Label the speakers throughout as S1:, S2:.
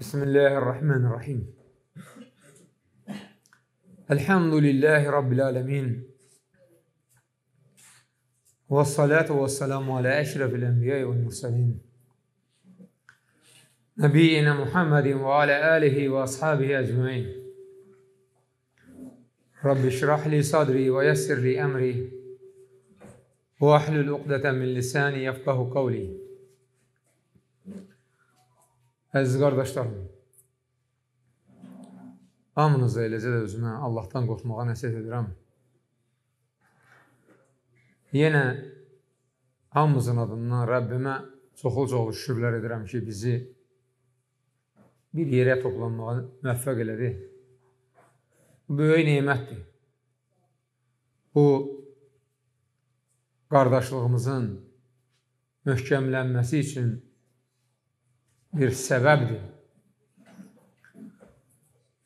S1: بسم الله الرحمن الرحيم الحمد لله رب العالمين والصلاة والسلام على أشرف الأنبياء والمرسلين نبينا محمد وعلى آله وأصحابه أجمعين رب اشرح لي صدري ويسر لي أمري واحلل عقدة من لساني يفقه قولي Əziz qardaşlarım, hamınıza eləcə də özümə Allahdan qorxmağa nəsiyyət edirəm. Yenə hamımızın adından Rəbbimə çoxul-çoxul şükürlər edirəm ki, bizi bir yerə toplanmağa müvəffəq elədi. Bu böyük nemətdir. Bu qardaşlığımızın möhkəmlənməsi üçün bir səbəbdir.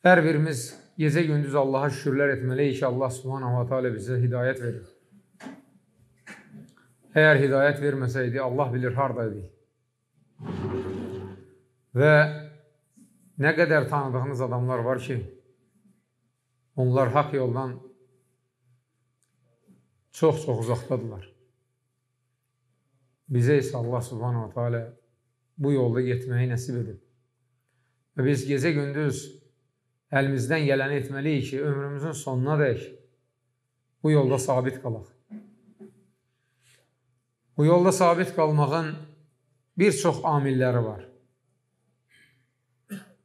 S1: Her birimiz gece gündüz Allaha şükürlər etməliyik ki, Allah Subhanahu va Taala bize hidayet verir. Eğer hidayet verməsəydi, Allah bilir hardaydı. Ve ne kadar tanıdığınız adamlar var ki, onlar hak yoldan çok çok uzaqdadılar. Bizə isə Allah Subhanahu wa Taala bu yolda getməyi nəsib edin. Və biz gecə-gündüz əlimizdən gələni etməliyik ki, ömrümüzün sonuna dək bu yolda sabit qalaq. Bu yolda sabit qalmağın bir çox amilləri var.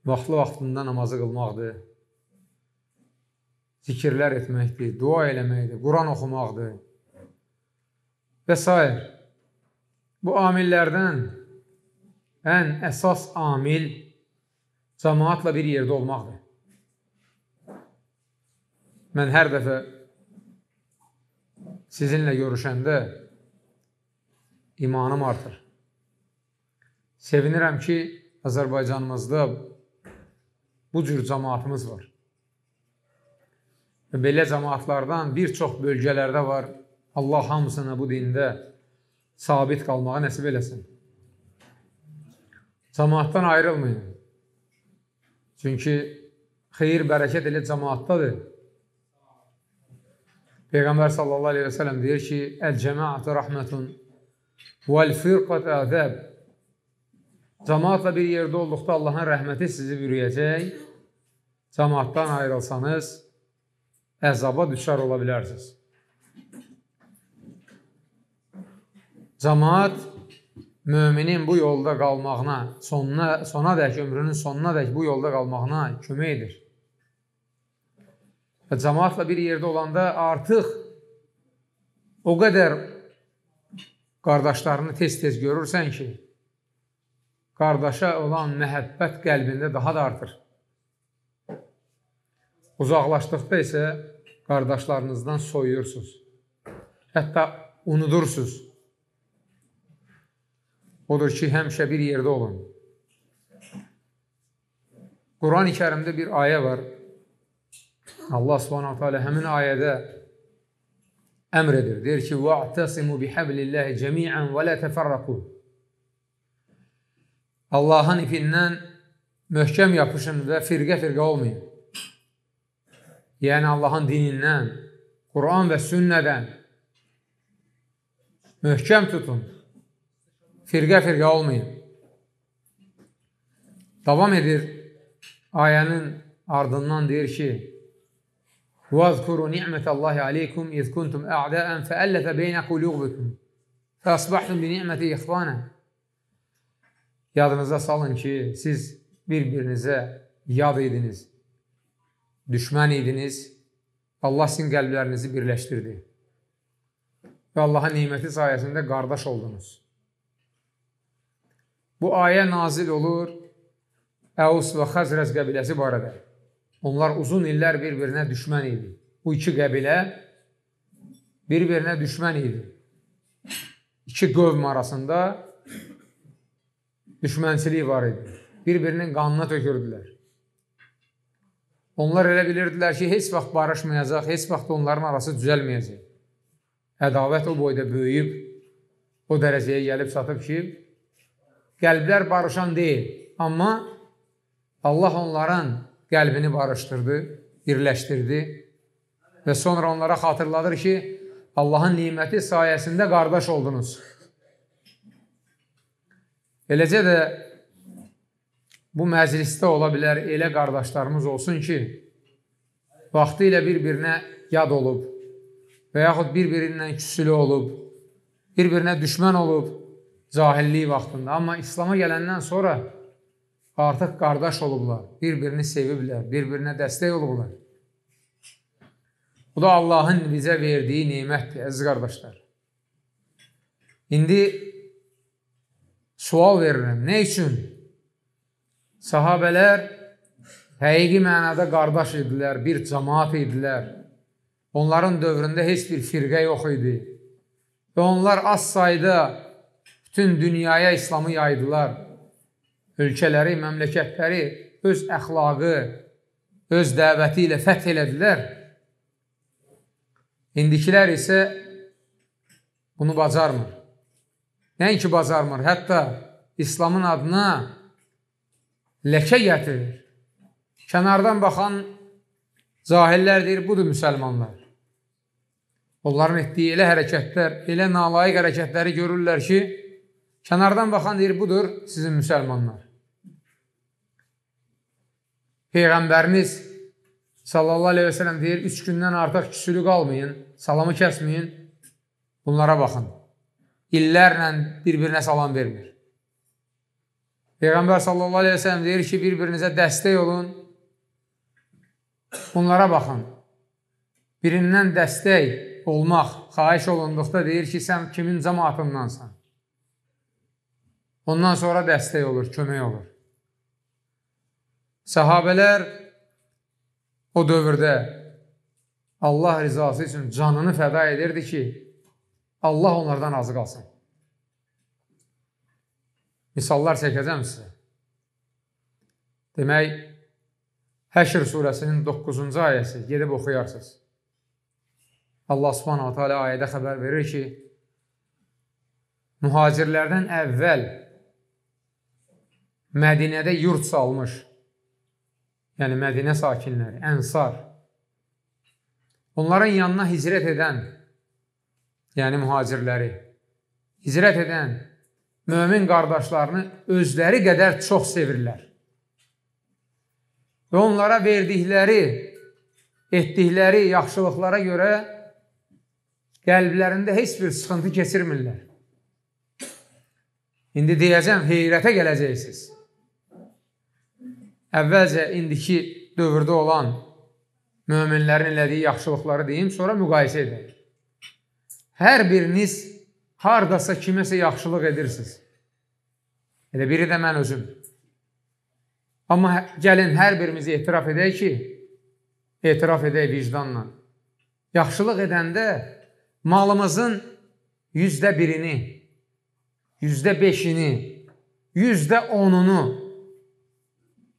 S1: Vaxtlı vaxtında namazı qılmaqdır, zikirlər etməkdir, dua eləməkdir, Quran oxumaqdır və s. Bu amillərdən ən əsas amil cəmaatla bir yerdə olmaqdır. Mən hər dəfə sizinlə görüşəndə imanım artır. Sevinirəm ki, Azərbaycanımızda bu cür cəmaatımız var. Belə cəmaatlardan bir çox bölgələrdə var. Allah hamısına bu dində sabit qalmağa nəsib eləsin. Cəmaatdan ayrılmayın. Çünki xeyir, bərəkət elə cəmaatdadır. Peyğəmbər sallallahu aleyhi və sələm deyir ki, Əl-cəmaatı rəhmətun vəl-firqat əzəb Cəmaatla bir yerdə olduqda Allahın rəhməti sizi bürüyəcək. Cəmaatdan ayrılsanız, əzaba düşər ola bilərsiniz. Cəmaat müminin bu yolda qalmağına, sonuna, sona dək, ömrünün sonuna dək bu yolda qalmağına kömək edir. Və cəmaatla bir yerdə olanda artıq o qədər qardaşlarını tez-tez görürsən ki, qardaşa olan məhəbbət qəlbində daha da artır. Uzaqlaşdıqda isə qardaşlarınızdan soyuyursunuz. Hətta unudursunuz. Odur ki, həmişə bir yerdə olun. Quran-ı kərimdə bir ayə var. Allah subhanahu teala həmin ayədə əmr edir. Deyir ki, وَاَعْتَصِمُوا بِحَبْلِ اللّٰهِ جَمِيعًا وَلَا تَفَرَّقُوا Allahın ipindən möhkəm yapışın və firqə-firqə olmayın. Yəni, Allahın dinindən, Quran və sünnədən möhkəm tutun firqə-firqə olmayın. Davam edir ayənin ardından deyir ki, وَاذْكُرُوا نِعْمَةَ اللّٰهِ عَلَيْكُمْ اِذْ كُنْتُمْ اَعْدَاءً فَأَلَّفَ بَيْنَ قُلُوبِكُمْ فَأَصْبَحْتُمْ بِنِعْمَةِ اِخْوَانًا Yadınıza salın ki, siz bir-birinizə yad idiniz, düşmən idiniz, Allah sizin qəlblərinizi birləşdirdi və Allaha neyməti sayəsində qardaş oldunuz. Bu ayə nazil olur Əus və Xəzrəc qəbiləsi barədə. Onlar uzun illər bir-birinə düşmən idi. Bu iki qəbilə bir-birinə düşmən idi. İki qövm arasında düşmənçilik var idi. Bir-birinin qanına tökürdülər. Onlar elə bilirdilər ki, heç vaxt barışmayacaq, heç vaxt onların arası düzəlməyəcək. Ədavət o boyda böyüyüb, o dərəcəyə gəlib çatıb ki, qəlblər barışan deyil. Amma Allah onların qəlbini barışdırdı, birləşdirdi və sonra onlara xatırladır ki, Allahın niməti sayəsində qardaş oldunuz. Eləcə də bu məclisdə ola bilər elə qardaşlarımız olsun ki, vaxtı ilə bir-birinə yad olub və yaxud bir-birindən küsülü olub, bir-birinə düşmən olub, cahilliyi vaxtında. Amma İslama gələndən sonra artıq qardaş olublar, bir-birini seviblər, bir-birinə dəstək olublar. Bu da Allahın bizə verdiyi neymətdir, əziz qardaşlar. İndi sual verirəm, nə üçün sahabələr həqiqi mənada qardaş idilər, bir cəmaat idilər. Onların dövründə heç bir firqə yox idi. Və onlar az sayda bütün dünyaya İslamı yaydılar. Ölkələri, məmləkətləri öz əxlağı, öz dəvəti ilə fəth elədilər. İndikilər isə bunu bacarmır. Nəinki bacarmır, hətta İslamın adına ləkə gətirir. Kənardan baxan cahillər deyir, budur müsəlmanlar. Onların etdiyi elə hərəkətlər, elə nalayiq hərəkətləri görürlər ki, Kənardan baxan deyir, budur sizin müsəlmanlar. Peyğəmbərimiz sallallahu aleyhi və sələm deyir, üç gündən artıq küsülü qalmayın, salamı kəsməyin, bunlara baxın. İllərlə bir-birinə salam vermir. Peyğəmbər sallallahu aleyhi və sələm deyir ki, bir-birinizə dəstək olun, bunlara baxın. Birindən dəstək olmaq xaiş olunduqda deyir ki, sən kimin cəmatındansan? Ondan sonra dəstək olur, kömək olur. Səhabələr o dövrdə Allah rizası üçün canını fəda edirdi ki, Allah onlardan razı qalsın. Misallar çəkəcəm sizə. Demək, Həşr surəsinin 9-cu ayəsi, gedib oxuyarsınız. Allah subhanahu teala ayədə xəbər verir ki, mühacirlərdən əvvəl Mədinədə yurt salmış. Yəni Mədinə sakinləri, Ənsar. Onların yanına hicrət edən, yəni mühacirləri, hicrət edən mömin qardaşlarını özləri qədər çox sevirlər. Və onlara verdikləri, etdikləri yaxşılıqlara görə qəlblərində heç bir sıxıntı keçirmirlər. İndi deyəcəm, heyrətə gələcəksiniz əvvəlcə indiki dövrdə olan möminlərin elədiyi yaxşılıqları deyim, sonra müqayisə edək. Hər biriniz hardasa kiməsə yaxşılıq edirsiniz. Elə biri də mən özüm. Amma hə, gəlin hər birimiz etiraf edək ki, etiraf edək vicdanla. Yaxşılıq edəndə malımızın yüzdə birini, yüzdə beşini, yüzdə onunu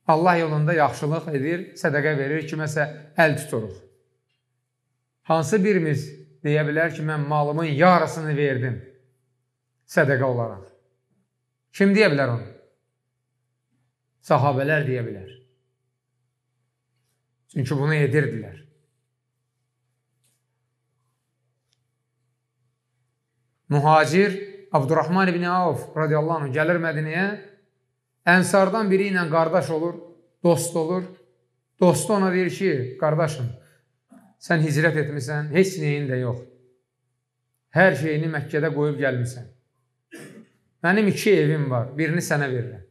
S1: Allah yolunda yaxşılıq edir, sədəqə verir, kiməsə əl tuturuq. Hansı birimiz deyə bilər ki, mən malımın yarısını verdim sədəqə olaraq? Kim deyə bilər onu? Sahabələr deyə bilər. Çünki bunu edirdilər. Mühacir Abdurrahman ibn Avf radiyallahu anh gəlir Mədinəyə Ənsardan biri ilə qardaş olur, dost olur. Dostu ona deyir ki, qardaşım, sən hicrət etmisən, heç neyin də yox. Hər şeyini Məkkədə qoyub gəlmisən. Mənim iki evim var, birini sənə verirəm.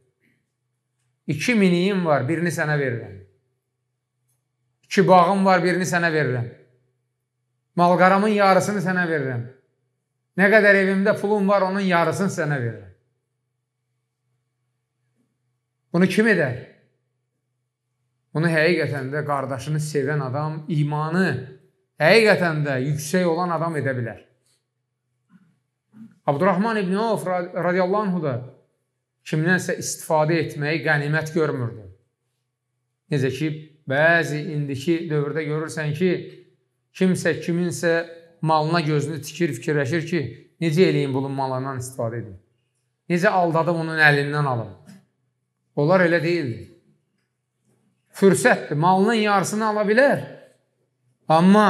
S1: İki miniyim var, birini sənə verirəm. İki bağım var, birini sənə verirəm. Malqaramın yarısını sənə verirəm. Nə qədər evimdə pulum var, onun yarısını sənə verirəm. Bunu kim edər? Bunu həqiqətən də qardaşını sevən adam, imanı həqiqətən də yüksək olan adam edə bilər. Abdurrahman ibn Avf radiyallahu anhu da kimdənsə istifadə etməyi qənimət görmürdü. Necə ki, bəzi indiki dövrdə görürsən ki, kimsə kiminsə malına gözünü tikir, fikirləşir ki, necə eləyim bunun malından istifadə edim? Necə aldadım onun əlindən alım? Onlar elə deyildi. Fürsətdir, malının yarısını ala bilər. Amma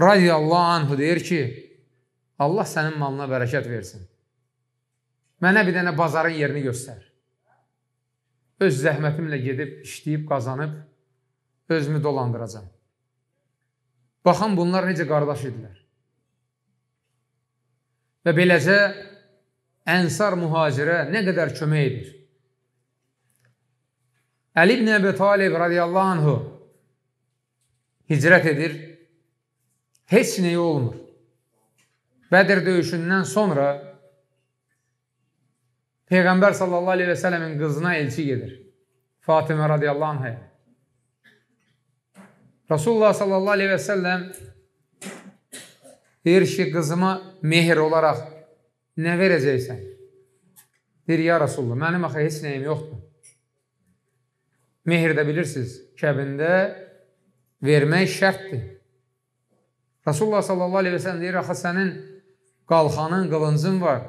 S1: radiyallahu anhu deyir ki, Allah sənin malına bərəkət versin. Mənə bir dənə bazarın yerini göstər. Öz zəhmətimlə gedib, işləyib, qazanıb, özümü dolandıracam. Baxın, bunlar necə qardaş idilər. Və beləcə, ənsar mühacirə nə qədər kömək edir? Əli ibn Əbi Talib radiyallahu anhu hicrət edir. Heç nəyə olmur. Bədir döyüşündən sonra Peyğəmbər sallallahu aleyhi və sələmin qızına elçi gedir. Fatimə radiyallahu anhaya. Rasulullah sallallahu aleyhi və səlləm deyir ki, qızıma mehir olaraq nə verəcəksən? Deyir, ya Rasulullah, mənim axı heç nəyim yoxdur. Mehr də bilirsiniz, kəbində vermək şərtdir. Rasulullah sallallahu aleyhi və sələm deyir, axı sənin qalxanın, qılıncın var.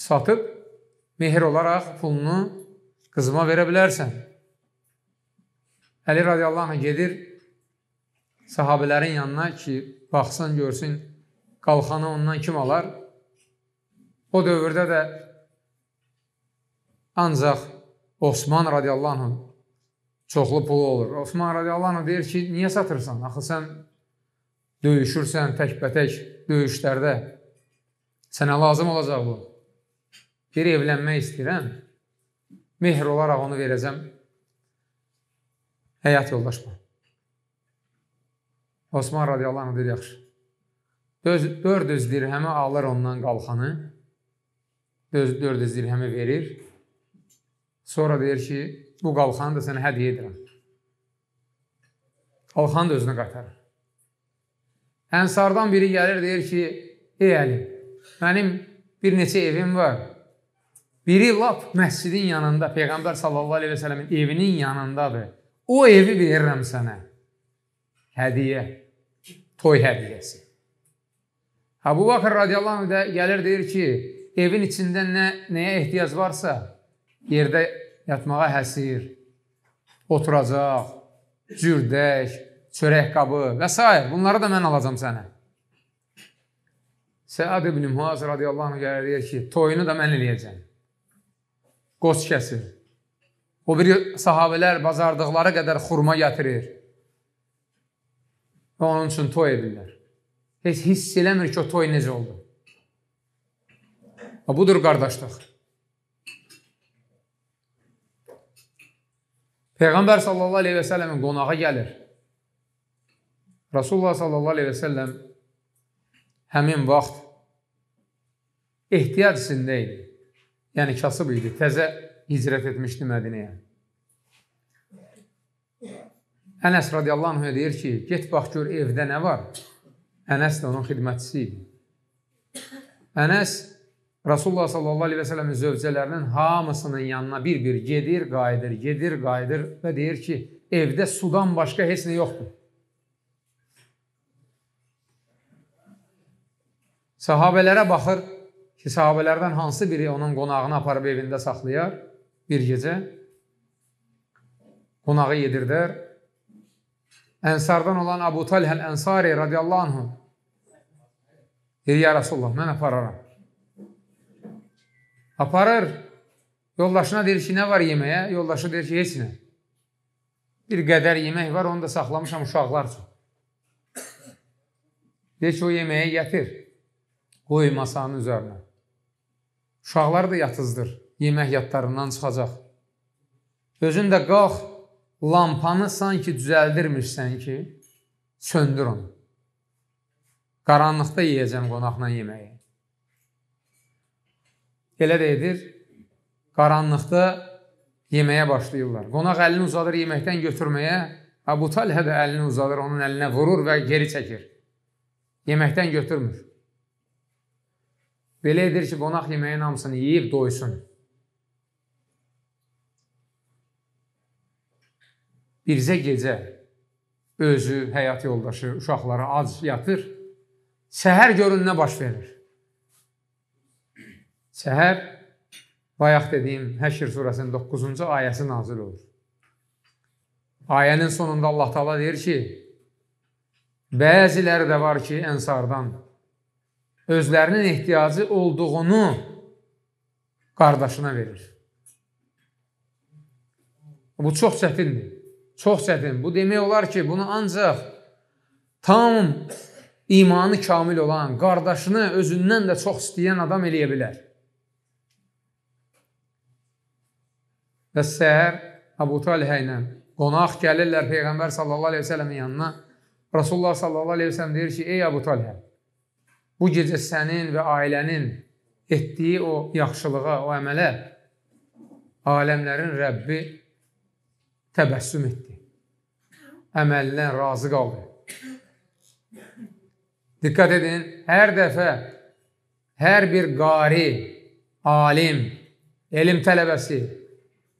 S1: Satıb mehr olaraq pulunu qızıma verə bilərsən. Əli radiyallahu anh gedir sahabələrin yanına ki, baxsın, görsün, qalxanı ondan kim alar? O dövrdə də ancaq Osman radiyallahu anh çoxlu pulu olur. Osman radiyallahu anh deyir ki, niyə satırsan? Axı sən döyüşürsən təkbətək döyüşlərdə. Sənə lazım olacaq bu. Bir evlənmək istəyirəm. Mehr olaraq onu verəcəm həyat yoldaşıma. Osman radiyallahu anh deyir, yaxşı. 400 dirhəmi alır ondan qalxanı. 400 dirhəmi verir Sonra deyir ki, bu qalxanı da sənə hədiyə edirəm. Qalxanı da özünə qatarır. Ənsardan biri gəlir, deyir ki, ey Əli, mənim bir neçə evim var. Biri lap məscidin yanında, Peyğəmbər sallallahu aleyhi və sələmin evinin yanındadır. O evi verirəm sənə. Hədiyə, toy hədiyəsi. Əbu Bakır radiyallahu anh də gəlir, deyir ki, evin içində nə, nəyə ehtiyac varsa, yerdə yatmağa həsir, oturacaq, cürdək, çörək qabı və s. Bunları da mən alacam sənə. Səad ibn Muaz radiyallahu anh gəlir deyir ki, toyunu da mən eləyəcəm. Qoç kəsir. O bir sahabələr bazardıqları qədər xurma gətirir. Və onun üçün toy edirlər. Heç hiss eləmir ki, o toy necə oldu. Və budur qardaşlıq. Peyğəmbər sallallahu əleyhi və səlləmin qonağa gəlir. Rasulullah sallallahu əleyhi və səlləm həmin vaxt ehtiyac içində idi. Yəni kasıb idi, təzə hicrət etmişdi Mədinəyə. Ənəs radiyallahu anh deyir ki, get bax gör evdə nə var. Ənəs də onun xidmətçisi idi. Ənəs Rasulullah sallallahu əleyhi və səlləmin zövcələrinin hamısının yanına bir-bir gedir, qayıdır, gedir, qayıdır və deyir ki, evdə sudan başqa heç nə yoxdur. Sahabelərə baxır ki, sahabelərdən hansı biri onun qonağını aparıb evində saxlayar bir gecə. Qonağı yedirdər. Ənsardan olan Abu Talhəl Ənsari radiyallahu anh deyir, ya Rasulullah, mən apararam. Aparır. Yoldaşına deyir ki, nə var yeməyə? Yoldaşı deyir ki, heç nə. Bir qədər yemək var, onu da saxlamışam uşaqlar üçün. Deyir ki, o yeməyi gətir. Qoy masanın üzərinə. Uşaqlar da yatızdır. Yemək yatlarından çıxacaq. Özün də qalx, lampanı sanki düzəldirmişsən ki, söndür onu. Qaranlıqda yeyəcəm qonaqla yeməyi. Elə də edir. Qaranlıqda yeməyə başlayırlar. Qonaq əlini uzadır yeməkdən götürməyə. Əbu Talhə də əlini uzadır, onun əlinə vurur və geri çəkir. Yeməkdən götürmür. Belə edir ki, qonaq yeməyin hamısını yeyib doysun. Birzə gecə özü, həyat yoldaşı, uşaqları ac yatır. Səhər görün nə baş verir. Səhər bayaq dediyim Həşr surəsinin 9-cu ayəsi nazil olur. Ayənin sonunda Allah Taala deyir ki: Bəziləri də var ki, Ənsardan özlərinin ehtiyacı olduğunu qardaşına verir. Bu çox çətindir. Çox çətin. Bu demək olar ki, bunu ancaq tam imanı kamil olan, qardaşını özündən də çox istəyən adam eləyə bilər. və səhər Əbu Talihə ilə qonaq gəlirlər Peyğəmbər sallallahu əleyhi və səlləmin yanına. Rasulullah sallallahu əleyhi və səlləm deyir ki: "Ey Əbu Talihə, bu gecə sənin və ailənin etdiyi o yaxşılığa, o əmələ aləmlərin Rəbbi təbəssüm etdi. Əməldən razı qaldı." Diqqət edin, hər dəfə hər bir qari, alim, elm tələbəsi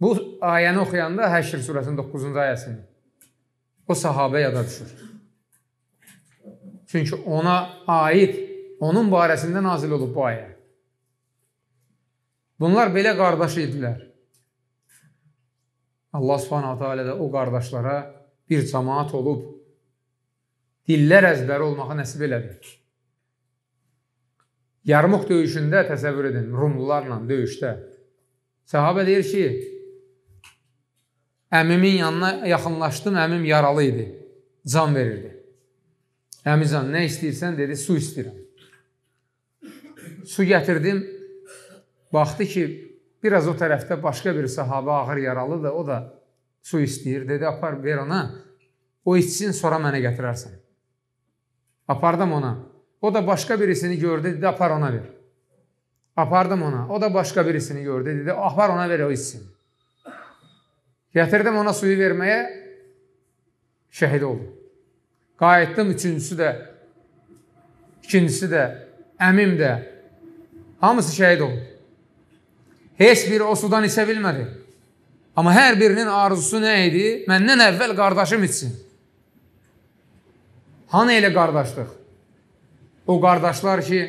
S1: Bu ayəni oxuyanda Həşr surəsinin 9-cu ayəsini o sahabə yada düşür. Çünki ona aid, onun barəsində nazil olub bu ayə. Bunlar belə qardaş idilər. Allah Subhanahu taala da o qardaşlara bir cemaat olub dillər əzbəri olmağı nəsib elədi. Yarmuq döyüşündə təsəvvür edin, Rumlularla döyüşdə. Səhabə deyir ki, Əmimin yanına yaxınlaşdım, əmim yaralı idi. Can verirdi. Əmican, nə istəyirsən? Dedi, su istəyirəm. Su gətirdim. Baxdı ki, biraz o tərəfdə başqa bir sahabə ağır yaralıdır, o da su istəyir. Dedi, apar, ver ona. O içsin, sonra mənə gətirərsən. Apardım ona. O da başqa birisini gördü, dedi, apar ona ver. Apardım ona. O da başqa birisini gördü, dedi, apar ona ver, o içsin. Gətirdim ona suyu verməyə, şəhid oldum. Qayıtdım, üçüncüsü də, ikincisi də, əmim də, hamısı şəhid oldu. Heç biri o sudan içə bilmədi. Amma hər birinin arzusu nə idi? Məndən əvvəl qardaşım içsin. Hanı elə qardaşlıq? O qardaşlar ki,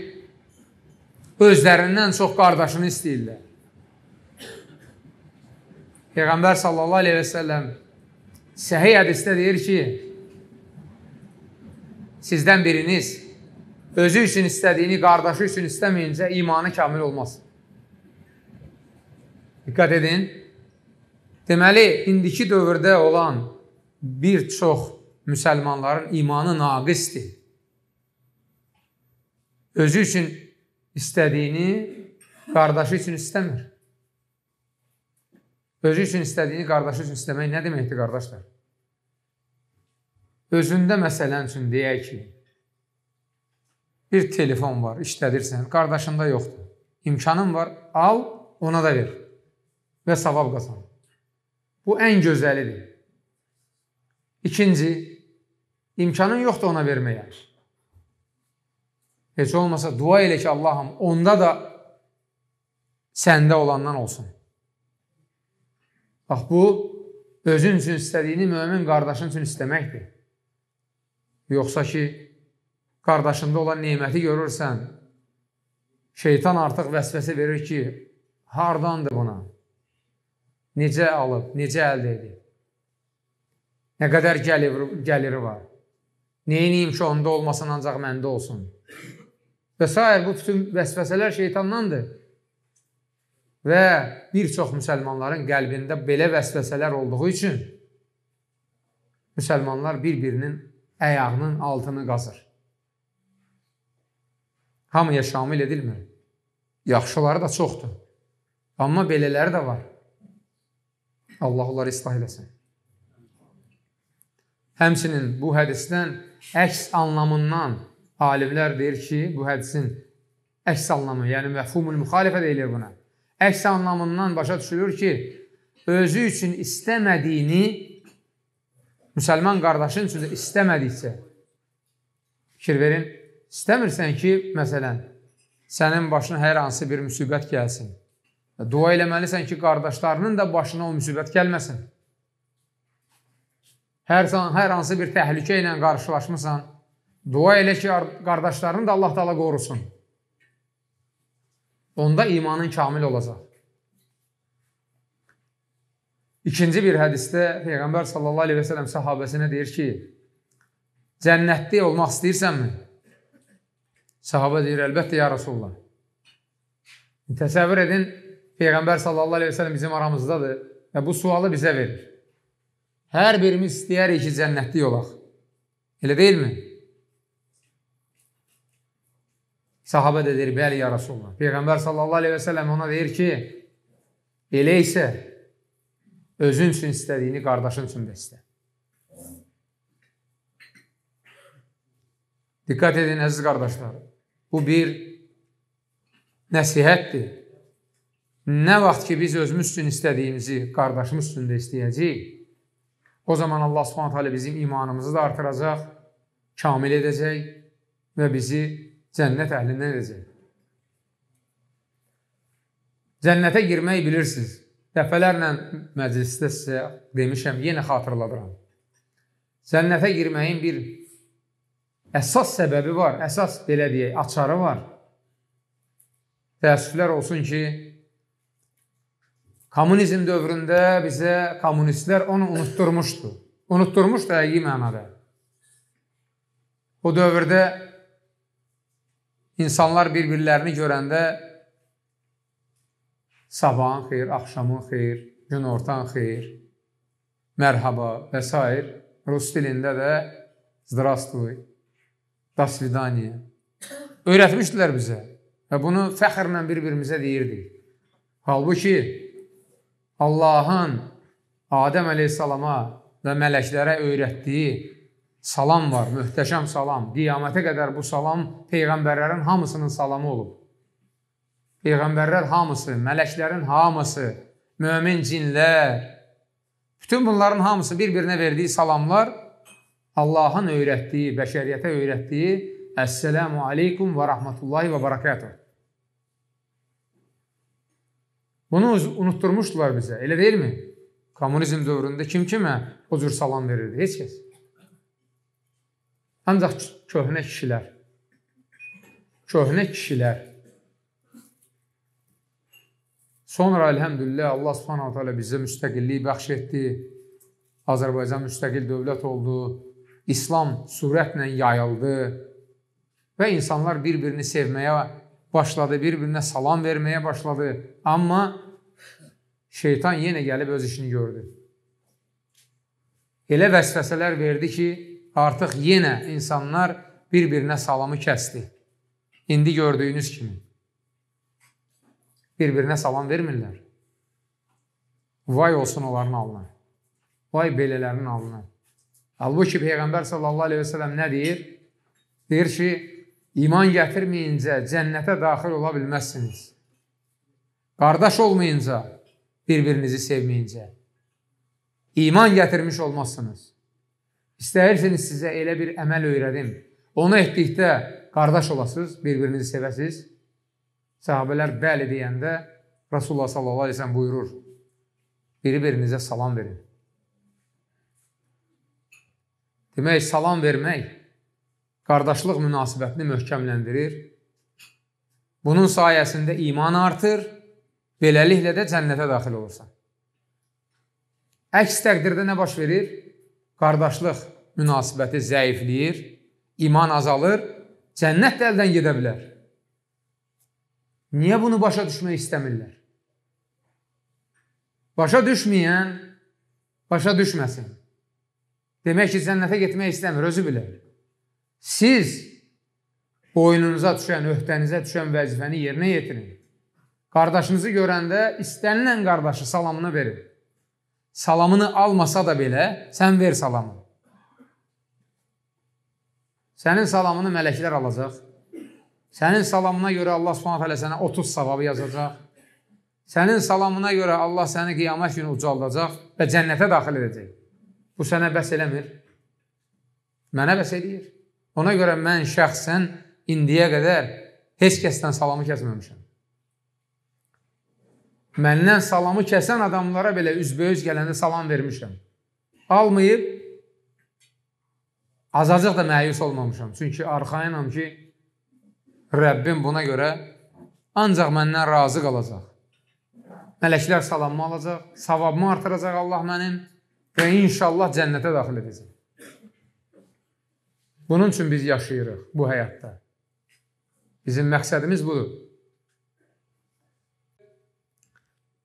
S1: özlərindən çox qardaşını istəyirlər. Peyğəmbər sallallahu əleyhi və səlləm səhih hədisdə deyir ki, sizdən biriniz özü üçün istədiyini qardaşı üçün istəməyincə imanı kamil olmaz. Diqqət edin. Deməli, indiki dövrdə olan bir çox müsəlmanların imanı naqisdir. Özü üçün istədiyini qardaşı üçün istəmir. Özü üçün istədiyini qardaşı üçün istəmək nə deməkdir, qardaşlar? Özündə məsələn üçün deyək ki, bir telefon var, işlədirsən, qardaşında yoxdur. İmkanın var, al, ona da ver və savab qazan. Bu ən gözəlidir. İkinci, imkanın yoxdur ona verməyə. Heç olmasa dua elə ki, Allahım, onda da səndə olandan olsun. Bax, bu özün üçün istədiyini mömin qardaşın üçün istəməkdir. Yoxsa ki, qardaşında olan neyməti görürsən, şeytan artıq vəsvəsə verir ki, hardandır buna? Necə alıb, necə əldə edib? Nə qədər gəlir, gəliri var? Neyiniyim ki, onda olmasın, ancaq məndə olsun? Və s. bu bütün vəsvəsələr şeytandandır və bir çox müsəlmanların qəlbində belə vəsvəsələr olduğu üçün müsəlmanlar bir-birinin əyağının altını qazır. Hamıya şamil edilmir. Yaxşıları da çoxdur. Amma belələri də var. Allah onları islah eləsin. Həmçinin bu hədisdən əks anlamından alimlər deyir ki, bu hədisin əks anlamı, yəni məfhumul müxalifə deyilir buna. Əks anlamından başa düşülür ki, özü üçün istəmədiyini müsəlman qardaşın üçün də istəmədikcə fikir verin, istəmirsən ki, məsələn, sənin başına hər hansı bir müsibət gəlsin. Dua eləməlisən ki, qardaşlarının da başına o müsibət gəlməsin. Hər, hər hansı bir təhlükə ilə qarşılaşmısan, dua elə ki, qardaşlarını da Allah da qorusun. Onda imanın kamil olacaq. İkinci bir hədisdə Peyğəmbər sallallahu əleyhi və səlləm səhabəsinə deyir ki: "Cənnətli olmaq istəyirsənmi?" Səhabə deyir: "Əlbəttə ya Rasulullah." Təsəvvür edin, Peyğəmbər sallallahu əleyhi və səlləm bizim aramızdadır və bu sualı bizə verir. Hər birimiz istəyirik ki, cənnətli olaq. Elə deyilmi? Sahabə də deyir, bəli, ya Rasulullah. Peyğəmbər sallallahu aleyhi və sələm ona deyir ki, elə isə özün üçün istədiyini qardaşın üçün də istə. Diqqət edin, əziz qardaşlar. Bu bir nəsihətdir. Nə vaxt ki, biz özümüz üçün istədiyimizi qardaşımız üçün də istəyəcəyik, o zaman Allah subhanət hələ bizim imanımızı da artıracaq, kamil edəcək və bizi cənnət əhlindən edəcək. Cənnətə girmək bilirsiniz. Dəfələrlə məclisdə sizə demişəm, yenə xatırladıram. Cənnətə girməyin bir əsas səbəbi var, əsas belə deyək, açarı var. Təəssüflər olsun ki, kommunizm dövründə bizə kommunistlər onu unutturmuşdu. Unutturmuşdu həqiqi mənada. O dövrdə İnsanlar bir-birlərini görəndə sabahın xeyir, axşamın xeyir, gün ortan xeyir, mərhaba və s. rus dilində də здравствуй, до свидания öyrətmişdilər bizə və bunu fəxrlə bir-birimizə deyirdik. Halbuki Allahın Adəm əleyhissalama və mələklərə öyrətdiyi salam var, möhtəşəm salam. Qiyamətə qədər bu salam peyğəmbərlərin hamısının salamı olub. Peyğəmbərlər hamısı, mələklərin hamısı, mömin cinlər, bütün bunların hamısı bir-birinə verdiyi salamlar Allahın öyrətdiyi, bəşəriyyətə öyrətdiyi Əssəlamu aleykum və rəhmətullahi və barakatuh. Bunu unutturmuşdular bizə, elə deyilmi? Kommunizm dövründə kim kimə o cür salam verirdi? Heç kəs. Ancaq köhnə kişilər, köhnə kişilər, sonra əlhəmdülillah Allah subhanahu teala bizə müstəqillik bəxş etdi, Azərbaycan müstəqil dövlət oldu, İslam sürətlə yayıldı və insanlar bir-birini sevməyə başladı, bir-birinə salam verməyə başladı. Amma şeytan yenə gəlib öz işini gördü. Elə vəsvəsələr verdi ki, artıq yenə insanlar bir-birinə salamı kəsdi. İndi gördüyünüz kimi. Bir-birinə salam vermirlər. Vay olsun onların alına. Vay belələrinin alına. Halbuki Peyğəmbər sallallahu aleyhi və sələm nə deyir? Deyir ki, iman gətirməyincə cənnətə daxil ola bilməzsiniz. Qardaş olmayınca, bir-birinizi sevməyincə iman gətirmiş olmazsınız. İstəyirsiniz sizə elə bir əməl öyrədim. Onu etdikdə qardaş olasınız, bir-birinizi sevəsiniz. Sahabələr bəli deyəndə Rasulullah sallallahu əleyhi və səlləm buyurur: "Bir-birinizə salam verin." Demək, salam vermək qardaşlıq münasibətini möhkəmləndirir. Bunun sayəsində iman artır, beləliklə də cənnətə daxil olursan. Əks təqdirdə nə baş verir? qardaşlıq münasibəti zəifləyir, iman azalır, cənnət də əldən gedə bilər. Niyə bunu başa düşmək istəmirlər? Başa düşməyən başa düşməsin. Demək ki, cənnətə getmək istəmir, özü bilər. Siz boynunuza düşən, öhdənizə düşən vəzifəni yerinə yetirin. Qardaşınızı görəndə istənilən qardaşı salamını verin salamını almasa da belə, sən ver salamı. Sənin salamını mələklər alacaq. Sənin salamına görə Allah Subhanahu taala sənə 30 savabı yazacaq. Sənin salamına görə Allah səni qiyamət günü ucaldacaq və cənnətə daxil edəcək. Bu sənə bəs eləmir. Mənə bəs eləyir. Ona görə mən şəxsən indiyə qədər heç kəsdən salamı kəsməmişəm. Məndən salamı kəsən adamlara belə üzbəüz gələndə salam vermişəm. Almayıb, azacıq da məyus olmamışam. Çünki arxayınam ki, Rəbbim buna görə ancaq məndən razı qalacaq. Mələklər salamımı alacaq, savabımı artıracaq Allah mənim və inşallah cənnətə daxil edəcək. Bunun üçün biz yaşayırıq bu həyatda. Bizim məqsədimiz budur.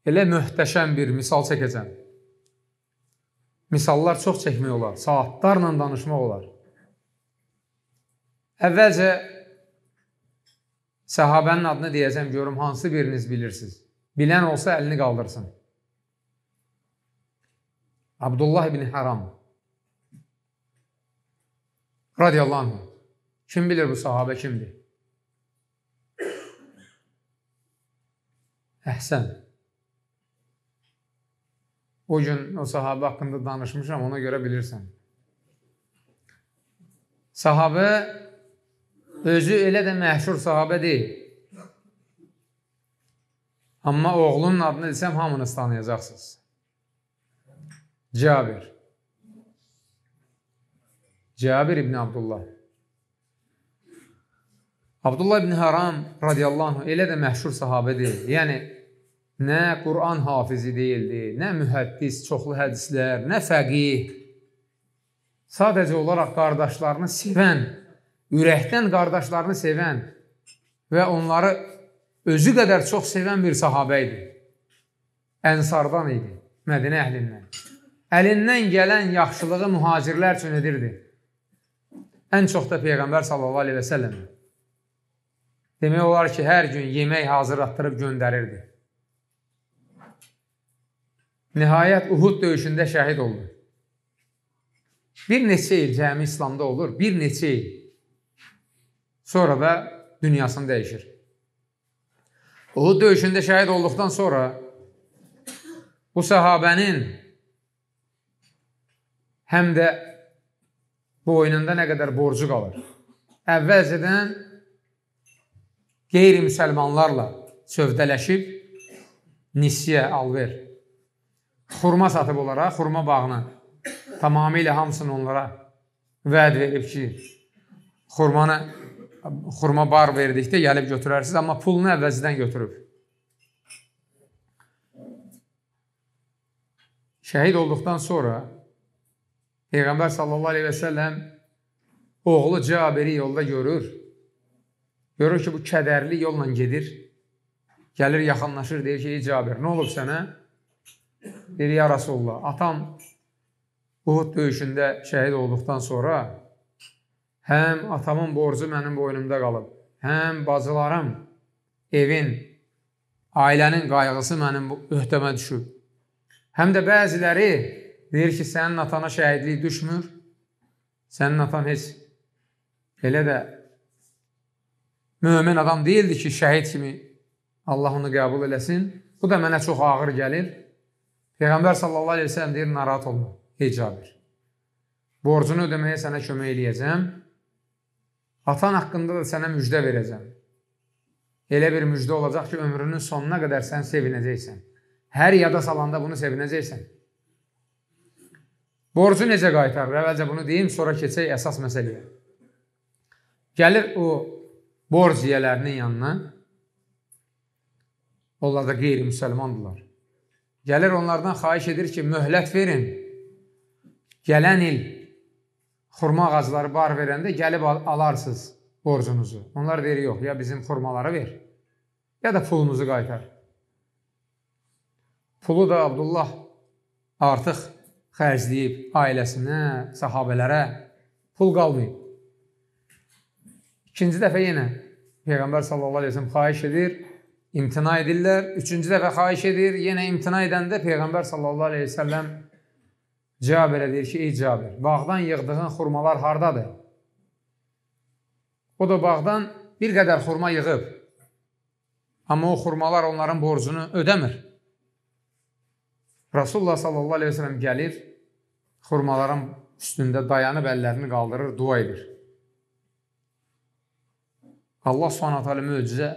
S1: elə möhtəşəm bir misal çəkəcəm. Misallar çox çəkmək olar, saatlarla danışmaq olar. Əvvəlcə səhabənin adını deyəcəm, görüm hansı biriniz bilirsiniz. Bilən olsa əlini qaldırsın. Abdullah ibn Haram radiyallahu anh. Kim bilir bu sahabə kimdir? Əhsən. O gün o sahabə haqqında danışmışam, ona görə bilirsən. Sahabə özü elə də məşhur sahabə deyil. Amma oğlunun adını desəm hamınız tanıyacaqsınız. Cabir. Cabir ibn Abdullah. Abdullah ibn Haram radiyallahu anh elə də məşhur sahabə deyil. Yəni nə Quran hafizi deyildi, nə mühəddis, çoxlu hədislər, nə fəqih. Sadəcə olaraq qardaşlarını sevən, ürəkdən qardaşlarını sevən və onları özü qədər çox sevən bir sahabə idi. Ənsardan idi, Mədinə əhlindən. Əlindən gələn yaxşılığı mühacirlər üçün edirdi. Ən çox da Peyğəmbər sallallahu aleyhi və səlləmə. Demək olar ki, hər gün yemək hazırlatdırıb göndərirdi nihayət Uhud döyüşündə şəhid oldu. Bir neçə il cəmi İslamda olur, bir neçə il. Sonra da dünyasını dəyişir. Uhud döyüşündə şəhid olduqdan sonra bu səhabənin həm də boynunda nə qədər borcu qalır. Əvvəlcədən qeyri-müsəlmanlarla sövdələşib nisyə alver xurma satıb onlara, xurma bağını tamamilə hamısını onlara vəd verib ki, xurmanı xurma bar verdikdə gəlib götürərsiniz, amma pulunu əvvəzindən götürüb. Şəhid olduqdan sonra Peyğəmbər sallallahu əleyhi və səlləm oğlu Cabiri yolda görür. Görür ki, bu kədərli yolla gedir. Gəlir yaxınlaşır, deyir ki, "Ey Cabir, nə olub sənə?" Deyir, ya Rasulullah, atam Uhud döyüşündə şəhid olduqdan sonra həm atamın borcu mənim boynumda qalıb, həm bacılarım, evin, ailənin qayğısı mənim öhdəmə düşüb. Həm də bəziləri deyir ki, sənin atana şəhidlik düşmür, sənin atan heç elə də mömin adam deyildi ki, şəhid kimi Allah onu qəbul eləsin. Bu da mənə çox ağır gəlir. Peyğəmbər sallallahu əleyhi və səlləm deyir, narahat olma, ey Cabir. Borcunu ödəməyə sənə kömək eləyəcəm. Atan haqqında da sənə müjdə verəcəm. Elə bir müjdə olacaq ki, ömrünün sonuna qədər sən sevinəcəksən. Hər yada salanda bunu sevinəcəksən. Borcu necə qaytarır? Əvvəlcə bunu deyim, sonra keçək əsas məsələyə. Gəlir o borc yiyələrinin yanına. Onlar da qeyri-müsəlmandırlar. Gəlir onlardan xahiş edir ki, möhlət verin. Gələn il xurma ağacları bar verəndə gəlib al alarsınız borcunuzu. Onlar deyir, yox, ya bizim xurmaları ver, ya da pulumuzu qaytar. Pulu da Abdullah artıq xərcləyib ailəsinə, sahabelərə pul qalmayıb. İkinci dəfə yenə Peyğəmbər sallallahu əleyhi və səlləm xahiş edir imtina edirlər. Üçüncü dəfə xahiş edir, yenə imtina edəndə Peyğəmbər sallallahu aleyhi ve səlləm Cabirə deyir ki, ey Cabir, bağdan yığdığın xurmalar hardadır? O da bağdan bir qədər xurma yığıb. Amma o xurmalar onların borcunu ödəmir. Rasulullah sallallahu aleyhi ve sellem gəlir, xurmaların üstündə dayanıb əllərini qaldırır, dua edir. Allah subhanahu aleyhi möcüzə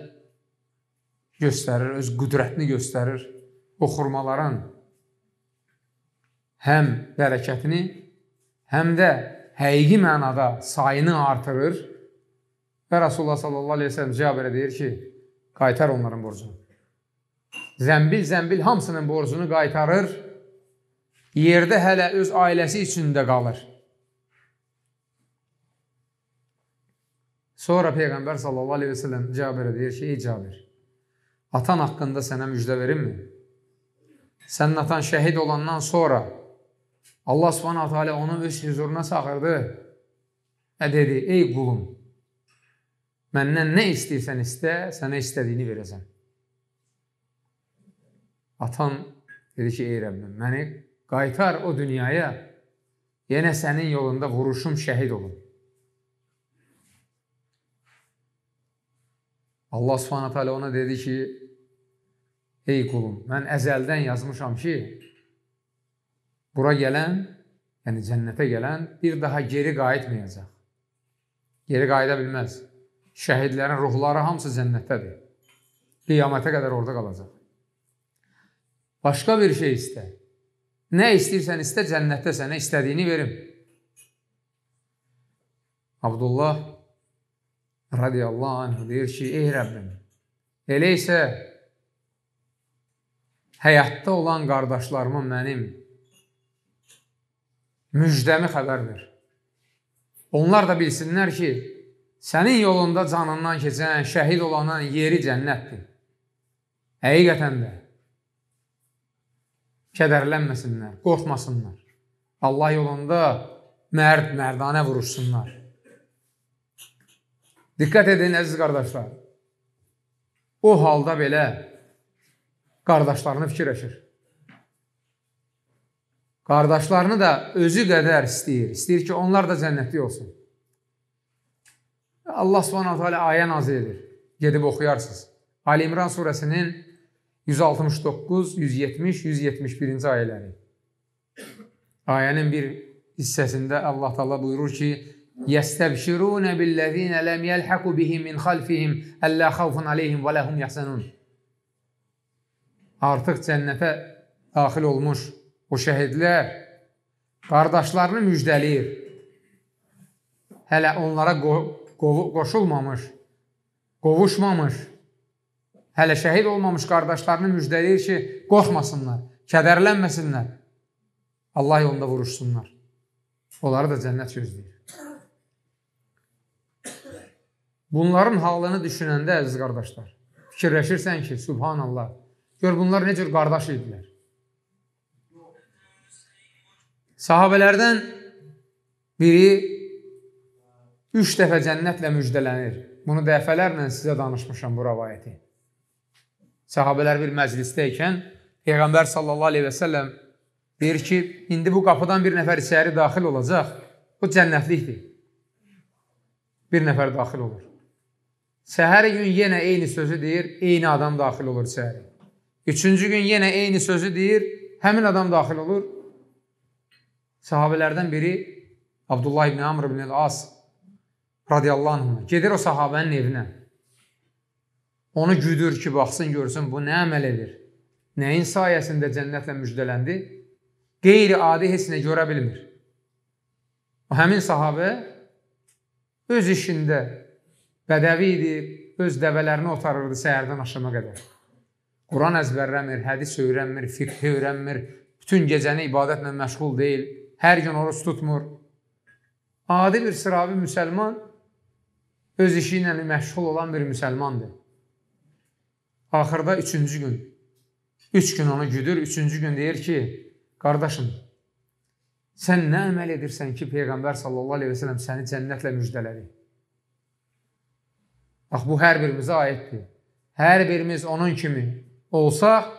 S1: göstərir, öz qüdrətini göstərir. O xurmaların həm bərəkətini, həm də həqiqi mənada sayını artırır. Və Rasulullah sallallahu əleyhi və səlləm Cəbirə deyir ki, qaytar onların borcunu. Zəmbil zəmbil hamısının borcunu qaytarır. Yerdə hələ öz ailəsi içində qalır. Sonra Peyğəmbər sallallahu əleyhi və səlləm Cabirə deyir ki, ey Cabir, Atan haqqında sənə müjdə verilmi? Sənin atan şəhid olandan sonra Allah subhanahu teala onu öz huzuruna çağırdı və dedi, ey qulum, məndən nə istəyirsən istə, sənə istədiyini verəcəm. Atan dedi ki, ey Rəbbim, məni qaytar o dünyaya, yenə sənin yolunda vuruşum şəhid olun. Allah subhanətə alə ona dedi ki, ey qulum, mən əzəldən yazmışam ki, bura gələn, yəni cənnətə gələn bir daha geri qayıtmayacaq. Geri qayıda bilməz. Şəhidlərin ruhları hamısı cənnətdədir. Qiyamətə qədər orada qalacaq. Başqa bir şey istə. Nə istəyirsən istə, cənnətdə sənə istədiyini verim. Abdullah radiyallahu anh deyir ki, ey Rəbbim, elə isə həyatda olan qardaşlarıma mənim müjdəmi xəbər ver. Onlar da bilsinlər ki, sənin yolunda canından keçən, şəhid olanın yeri cənnətdir. Həqiqətən də kədərlənməsinlər, qorxmasınlar. Allah yolunda mərd, mərdanə vuruşsunlar. Diqqət edin, əziz qardaşlar. O halda belə qardaşlarını fikirləşir. Qardaşlarını da özü qədər istəyir. İstəyir ki, onlar da cənnətli olsun. Allah subhanahu teala ayə nazil edir. Gedib oxuyarsınız. Ali İmran surəsinin 169, 170, 171-ci ayələri. Ayənin bir hissəsində Allah Taala buyurur ki: يستبشرون بالذين لم يلحقوا bihim min xalfihim əllə xavfun aleyhim və ləhum yəhsənun. Artıq cənnətə daxil olmuş o şəhidlər qardaşlarını müjdələyir. Hələ onlara qo qo qoşulmamış, qovuşmamış, hələ şəhid olmamış qardaşlarını müjdələyir ki, qorxmasınlar, kədərlənməsinlər, Allah yolunda vuruşsunlar. Onları da cənnət gözləyir. Bunların halını düşünəndə, əziz qardaşlar, fikirləşirsən ki, subhanallah, gör bunlar necə qardaş idilər. Sahabələrdən biri 3 dəfə cənnətlə müjdələnir. Bunu dəfələrlə sizə danışmışam bu rivayəti. Sahabələr bir məclisdə ikən Peyğəmbər sallallahu əleyhi və səlləm deyir ki, indi bu qapıdan bir nəfər içəri daxil olacaq. Bu cənnətlikdir. Bir nəfər daxil olur. Səhəri gün yenə eyni sözü deyir, eyni adam daxil olur səhəri. Üçüncü gün yenə eyni sözü deyir, həmin adam daxil olur. Sahabələrdən biri Abdullah ibn Amr ibn el-As radiyallahu anh gedir o sahabənin evinə. Onu güdür ki, baxsın, görsün, bu nə əməl edir? Nəyin sayəsində cənnətlə müjdələndi? Qeyri-adi heç nə görə bilmir. O həmin sahabə öz işində Bədəvi idi, öz dəvələrini otarırdı səhərdən axşama qədər. Quran əzbərləmir, hədis öyrənmir, fiqh öyrənmir, bütün gecəni ibadətlə məşğul deyil, hər gün oruç tutmur. Adi bir sıravi müsəlman öz işi ilə məşğul olan bir müsəlmandır. Axırda üçüncü gün, üç gün onu güdür, üçüncü gün deyir ki, qardaşım, sən nə əməl edirsən ki, Peyğəmbər sallallahu aleyhi ve sellem səni cənnətlə müjdələdi? Bax, bu hər birimizə aiddir. Hər birimiz onun kimi olsaq,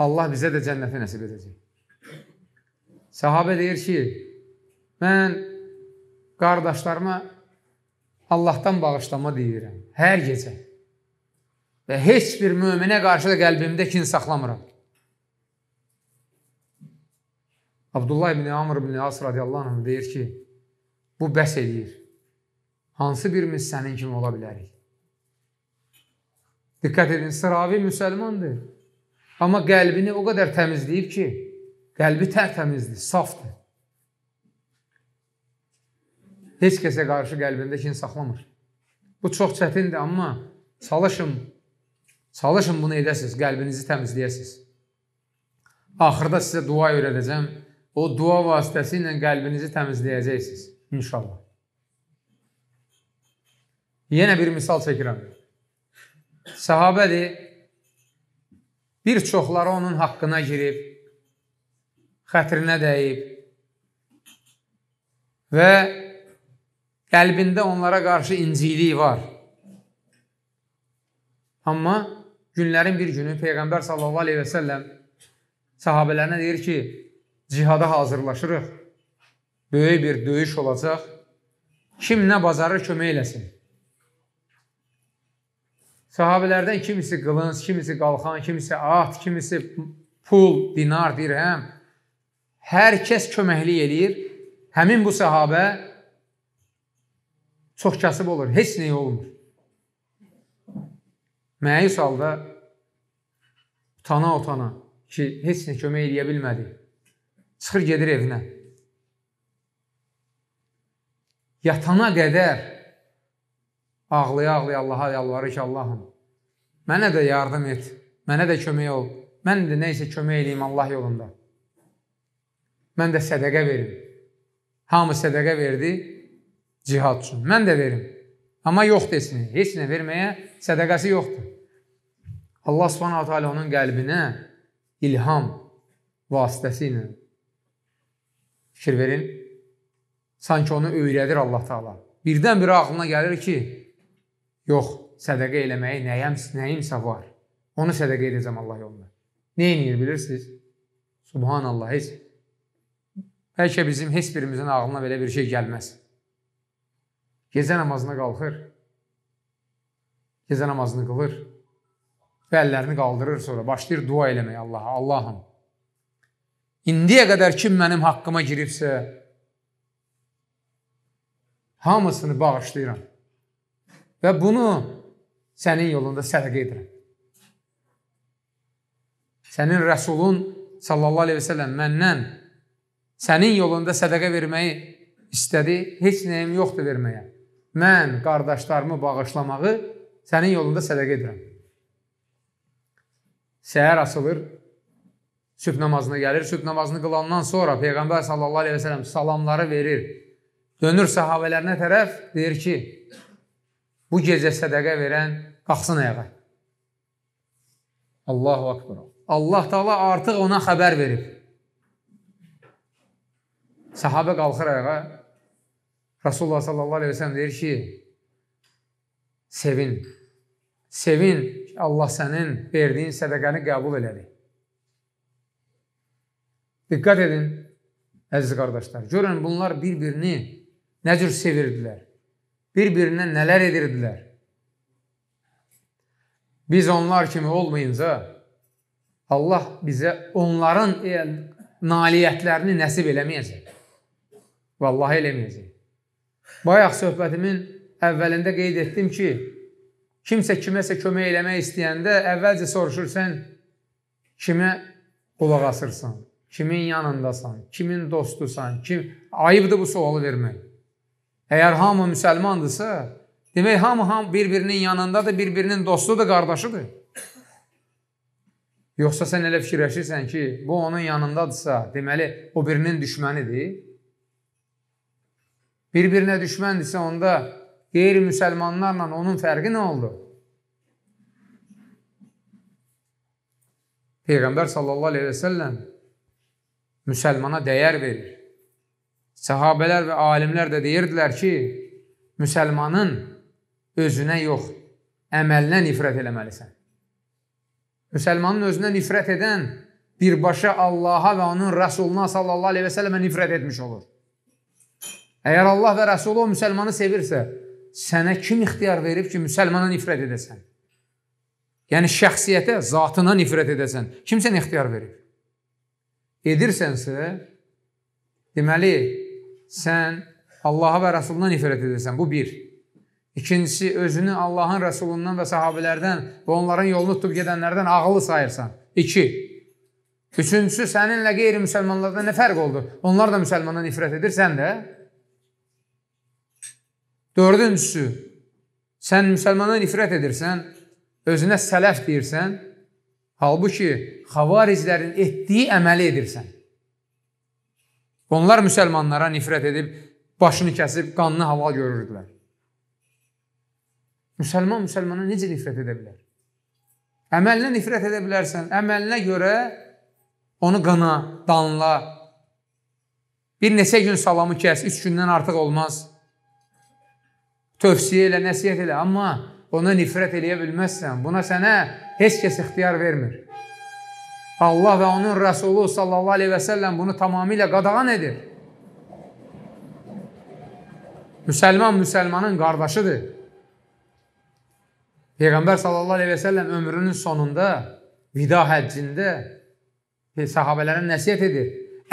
S1: Allah bizə də cənnəti nəsib edəcək. Səhabə deyir ki, mən qardaşlarıma Allahdan bağışlama deyirəm hər gecə. Və heç bir möminə qarşı da qəlbimdə kin saxlamıram. Abdullah ibn Amr ibn As radiyallahu anh deyir ki, bu bəs eləyir. Hansı birimiz sənin kimi ola bilərik? Diqqət edin, sıravi müsəlmandır. Amma qəlbini o qədər təmizləyib ki, qəlbi tərtəmizdir, safdır. Heç kəsə qarşı qəlbində kin saxlamır. Bu çox çətindir, amma çalışın. Çalışın bunu edəsiz, qəlbinizi təmizləyəsiz. Axırda sizə dua öyrədəcəm. O dua vasitəsilə qəlbinizi təmizləyəcəksiniz, inşallah. Yenə bir misal çəkirəm. Səhabədir. Bir çoxları onun haqqına girib, xətrinə dəyib və qəlbində onlara qarşı inciliyi var. Amma günlərin bir günü Peyğəmbər sallallahu aleyhi və səlləm sahabələrinə deyir ki, cihada hazırlaşırıq, böyük bir döyüş olacaq, kim nə bacarır kömək eləsin. Sahabələrdən kimisi qılınc, kimisi qalxan, kimisi at, kimisi pul, dinar, dirhəm. Hər kəs köməklik eləyir. Həmin bu sahabə çox kasıb olur, heç nəyə olmur. Məyus halda utana utana ki, heç nə kömək eləyə bilmədi. Çıxır gedir evinə. Yatana qədər ağlaya-ağlaya Allaha yalvarır ki, Allahım, mənə də yardım et, mənə də kömək ol, mən də neysə kömək eləyim Allah yolunda. Mən də sədəqə verim. Hamı sədəqə verdi cihad üçün. Mən də verim. Amma yoxdur heç nə. Heç nə verməyə sədəqəsi yoxdur. Allah subhanahu teala onun qəlbinə ilham vasitəsilə fikir verin. Sanki onu öyrədir Allah Teala. Birdən-birə ağlına gəlir ki, Yox, sədəqə eləməyi nəyəm, nəyimsə var. Onu sədəqə edəcəm Allah yolunda. Nə edir bilirsiniz? Subhanallah, heç bəlkə bizim heç birimizin ağlına belə bir şey gəlməz. Gecə namazına qalxır. Gecə namazını qılır. Və əllərini qaldırır sonra başlayır dua eləməyə Allaha. Allahım, indiyə qədər kim mənim haqqıma giribsə, hamısını bağışlayıram. Və bunu sənin yolunda sədaqə edirəm. Sənin Rəsulun sallallahu aleyhi və sələm məndən sənin yolunda sədaqə verməyi istədi, heç nəyim yoxdur verməyə. Mən qardaşlarımı bağışlamağı sənin yolunda sədaqə edirəm. Səhər açılır, sübh namazına gəlir. Sübh namazını qılandan sonra Peyğəmbər sallallahu aleyhi və sələm salamları verir. Dönür səhabələrinə tərəf, deyir ki, Bu gecə sədəqə verən qalxsın ayağa. Allahu akbar. Allah Taala artıq ona xəbər verib. Səhabə qalxır ayağa. Rasulullah sallallahu əleyhi və səlləm deyir ki: Sevin. Sevin ki, Allah sənin verdiyin sədaqəni qəbul elədi. Diqqət edin əziz qardaşlar. Görün bunlar bir-birini nə cür sevirdilər bir-birinə nələr edirdilər. Biz onlar kimi olmayınca Allah bizə onların e, nailiyyətlərini nəsib eləməyəcək. Vallahi eləməyəcək. Bayaq söhbətimin əvvəlində qeyd etdim ki, kimsə kiməsə kömək eləmək istəyəndə əvvəlcə soruşur sən kimə qulaq asırsan, kimin yanındasan, kimin dostusan, kim ayıbdır bu sualı vermək. Əgər hamı müsəlmandırsa, demək hamı ham bir-birinin yanındadır, bir-birinin dostudur, qardaşıdır. Yoxsa sən elə fikirləşirsən ki, bu onun yanındadırsa, deməli o birinin düşmənidir. Bir-birinə düşməndirsə, onda qeyri-müsəlmanlarla onun fərqi nə oldu? Peyğəmbər sallallahu əleyhi və səlləm müsəlmana dəyər verir. Səhabələr və alimlər də deyirdilər ki, müsəlmanın özünə yox, əməlinə nifrət eləməlisən. Müsəlmanın özünə nifrət edən birbaşa Allaha və onun Rəsuluna sallallahu aleyhi və sələmə nifrət etmiş olur. Əgər Allah və Rəsulu o müsəlmanı sevirsə, sənə kim ixtiyar verib ki, müsəlmana nifrət edəsən? Yəni, şəxsiyyətə, zatına nifrət edəsən. Kim sənə ixtiyar verib? Edirsənsə, deməli, sən Allaha və Rəsulundan nifrət edirsən. Bu bir. İkincisi, özünü Allahın Rəsulundan və sahabilərdən və onların yolunu tutub gedənlərdən ağılı sayırsan. İki. Üçüncüsü, səninlə qeyri-müsəlmanlarda nə fərq oldu? Onlar da müsəlmandan nifrət edir, sən də. Dördüncüsü, sən müsəlmandan nifrət edirsən, özünə sələf deyirsən, halbuki xavariclərin etdiyi əməli edirsən. Onlar müsəlmanlara nifrət edib, başını kəsib, qanını hava görürdülər. Müsəlman müsəlmana necə nifrət edə bilər? Əməlinə nifrət edə bilərsən, əməlinə görə onu qına, danla, bir neçə gün salamı kəs, üç gündən artıq olmaz. Tövsiyə elə, nəsiyyət elə, amma ona nifrət eləyə bilməzsən. Buna sənə heç kəs ixtiyar vermir. Allah və onun Rəsulu sallallahu aleyhi və səlləm bunu tamamilə qadağan edir. Müsəlman müsəlmanın qardaşıdır. Peyğəmbər sallallahu aleyhi və səlləm ömrünün sonunda vida həccində e, sahabələrə nəsiyyət edir.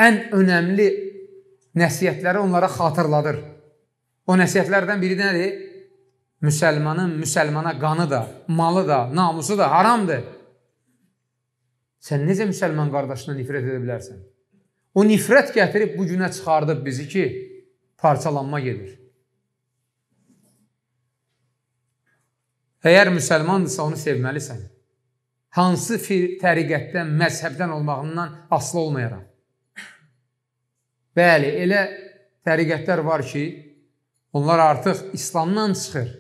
S1: Ən önəmli nəsiyyətləri onlara xatırladır. O nəsiyyətlərdən biri nədir? Müsəlmanın müsəlmana qanı da, malı da, namusu da haramdır. Sən necə müsəlman qardaşına nifrət edə bilərsən? O nifrət gətirib bu günə çıxardıb bizi ki, parçalanma gedir. Əgər müsəlmandırsa onu sevməlisən. Hansı təriqətdən, məzhəbdən olmağından aslı olmayaraq. Bəli, elə təriqətlər var ki, onlar artıq İslamdan çıxır.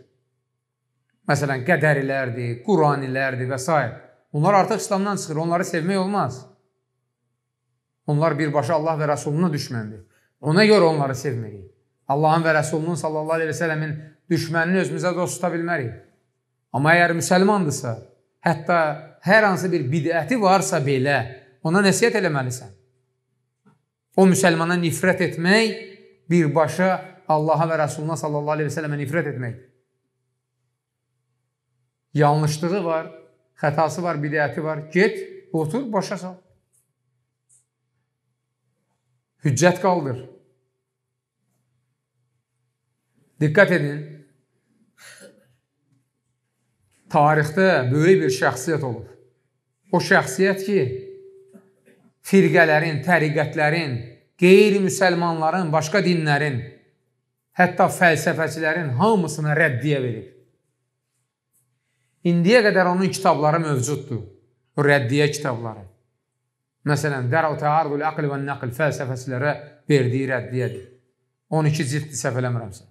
S1: Məsələn, qədərilərdir, Quranilərdir və s. Onlar artıq İslamdan çıxır, onları sevmək olmaz. Onlar birbaşa Allah və Rəsulunun düşməndir. Ona görə onları sevməliyik. Allahın və Rəsulunun sallallahu aleyhi və sələmin düşmənini özümüzə dost tuta bilmərik. Amma əgər müsəlmandırsa, hətta hər hansı bir bidəti varsa belə, ona nəsiyyət eləməlisən. O müsəlmana nifrət etmək, birbaşa Allaha və Rəsuluna sallallahu aleyhi və sələmə nifrət etməkdir. Yanlışlığı var, xətası var, bidəti var. Get, otur, başa sal. Hüccət qaldır. Diqqət edin. Tarixdə böyük bir şəxsiyyət olub. O şəxsiyyət ki, firqələrin, təriqətlərin, qeyri-müsəlmanların, başqa dinlərin, hətta fəlsəfəçilərin hamısına rəddiyə verib. İndiyə qədər onun kitabları mövcuddur. Rəddiyə kitabları. Məsələn, Dəru Təarul Aql və Naql fəlsəfəçilərə verdiyi rəddiyədir. 12 cilddir səhv eləmirəmsə.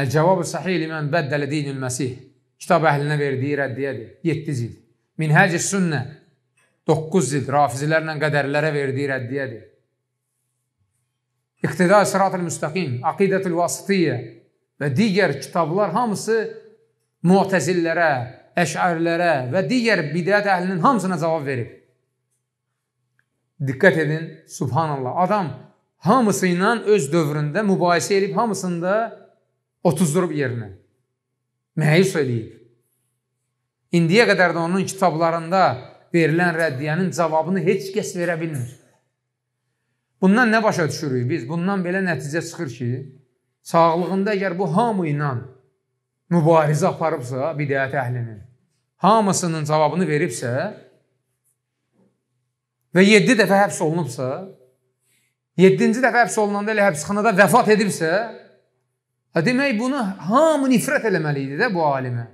S1: Əl-Cavab-ı Sahih limən bəddələ dinül Məsih kitab əhlinə verdiyi rəddiyədir. 7 cild. Minhəc-i Sünnə 9 cild rafizilərlə qədərlərə verdiyi rəddiyədir. İqtida Sırat-ül Müstəqim, Aqidətül Vasitiyyə və digər kitablar hamısı muhtəzillərə, əşərlərə və digər bidət əhlinin hamısına cavab verib. Diqqət edin, subhanallah, adam hamısı ilə öz dövründə mübahisə edib, hamısını da otuzdurub yerinə. Məyus eləyib. İndiyə qədər də onun kitablarında verilən rəddiyənin cavabını heç kəs verə bilmir. Bundan nə başa düşürük biz? Bundan belə nəticə çıxır ki, sağlığında əgər bu hamı ilə mübarizə aparıbsa bidət əhlinin, hamısının cavabını veribsə və 7 dəfə həbs olunubsa, 7-ci dəfə həbs olunanda elə həbsxanada vəfat edibsə, demək bunu hamı nifrət eləməli idi də bu alimə.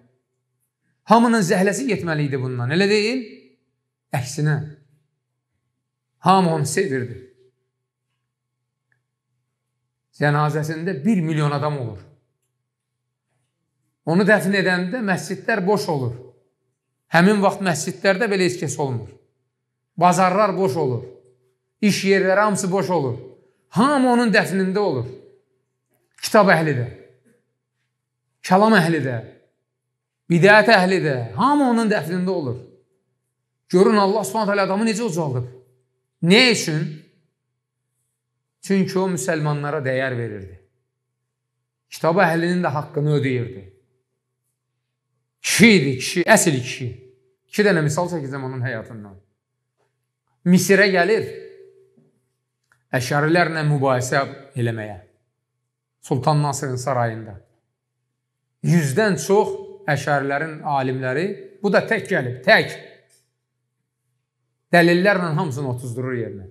S1: Hamının zəhləsi getməli idi bundan, elə deyil? Əksinə. Hamı onu sevirdi. Cənazəsində 1 milyon adam olur. Onu dəfn edəndə məscidlər boş olur. Həmin vaxt məscidlərdə belə heç kəs olmur. Bazarlar boş olur. İş yerləri hamısı boş olur. Hamı onun dəfnində olur. Kitab əhli də, kəlam əhli də, bidət əhli də, hamı onun dəfnində olur. Görün Allah Subhanahu adamı necə ucaldıb. Nə üçün? Çünki o müsəlmanlara dəyər verirdi. Kitab əhlinin də haqqını ödəyirdi. 2 idi, 2, əsl 2. 2 dənə misal çəkəcəm onun həyatından. Misirə gəlir. Əşarilərlə mübahisə eləməyə. Sultan Nasırın sarayında. 100-dən çox əşarilərin alimləri, bu da tək gəlib, tək. Dəlillərlə hamısını 30 durur yerinə.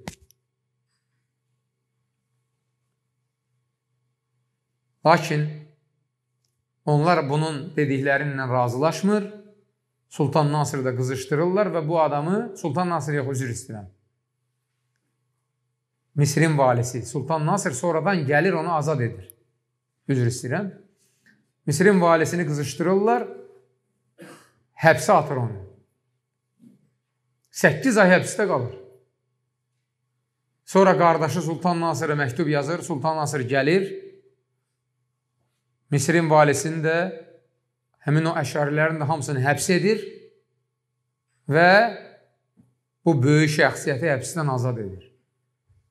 S1: Lakin Onlar bunun dediklərinlə razılaşmır. Sultan Nasır da qızışdırırlar və bu adamı Sultan Nasır yox üzr istəyirəm. Misrin valisi Sultan Nasır sonradan gəlir onu azad edir. Üzr istəyirəm. Misrin valisini qızışdırırlar. Həbsə atır onu. 8 ay həbsdə qalır. Sonra qardaşı Sultan Nasırə məktub yazır. Sultan Nasır gəlir Misirin valisini də həmin o əşarilərin də hamısını həbs edir və bu böyük şəxsiyyəti həbsdən azad edir.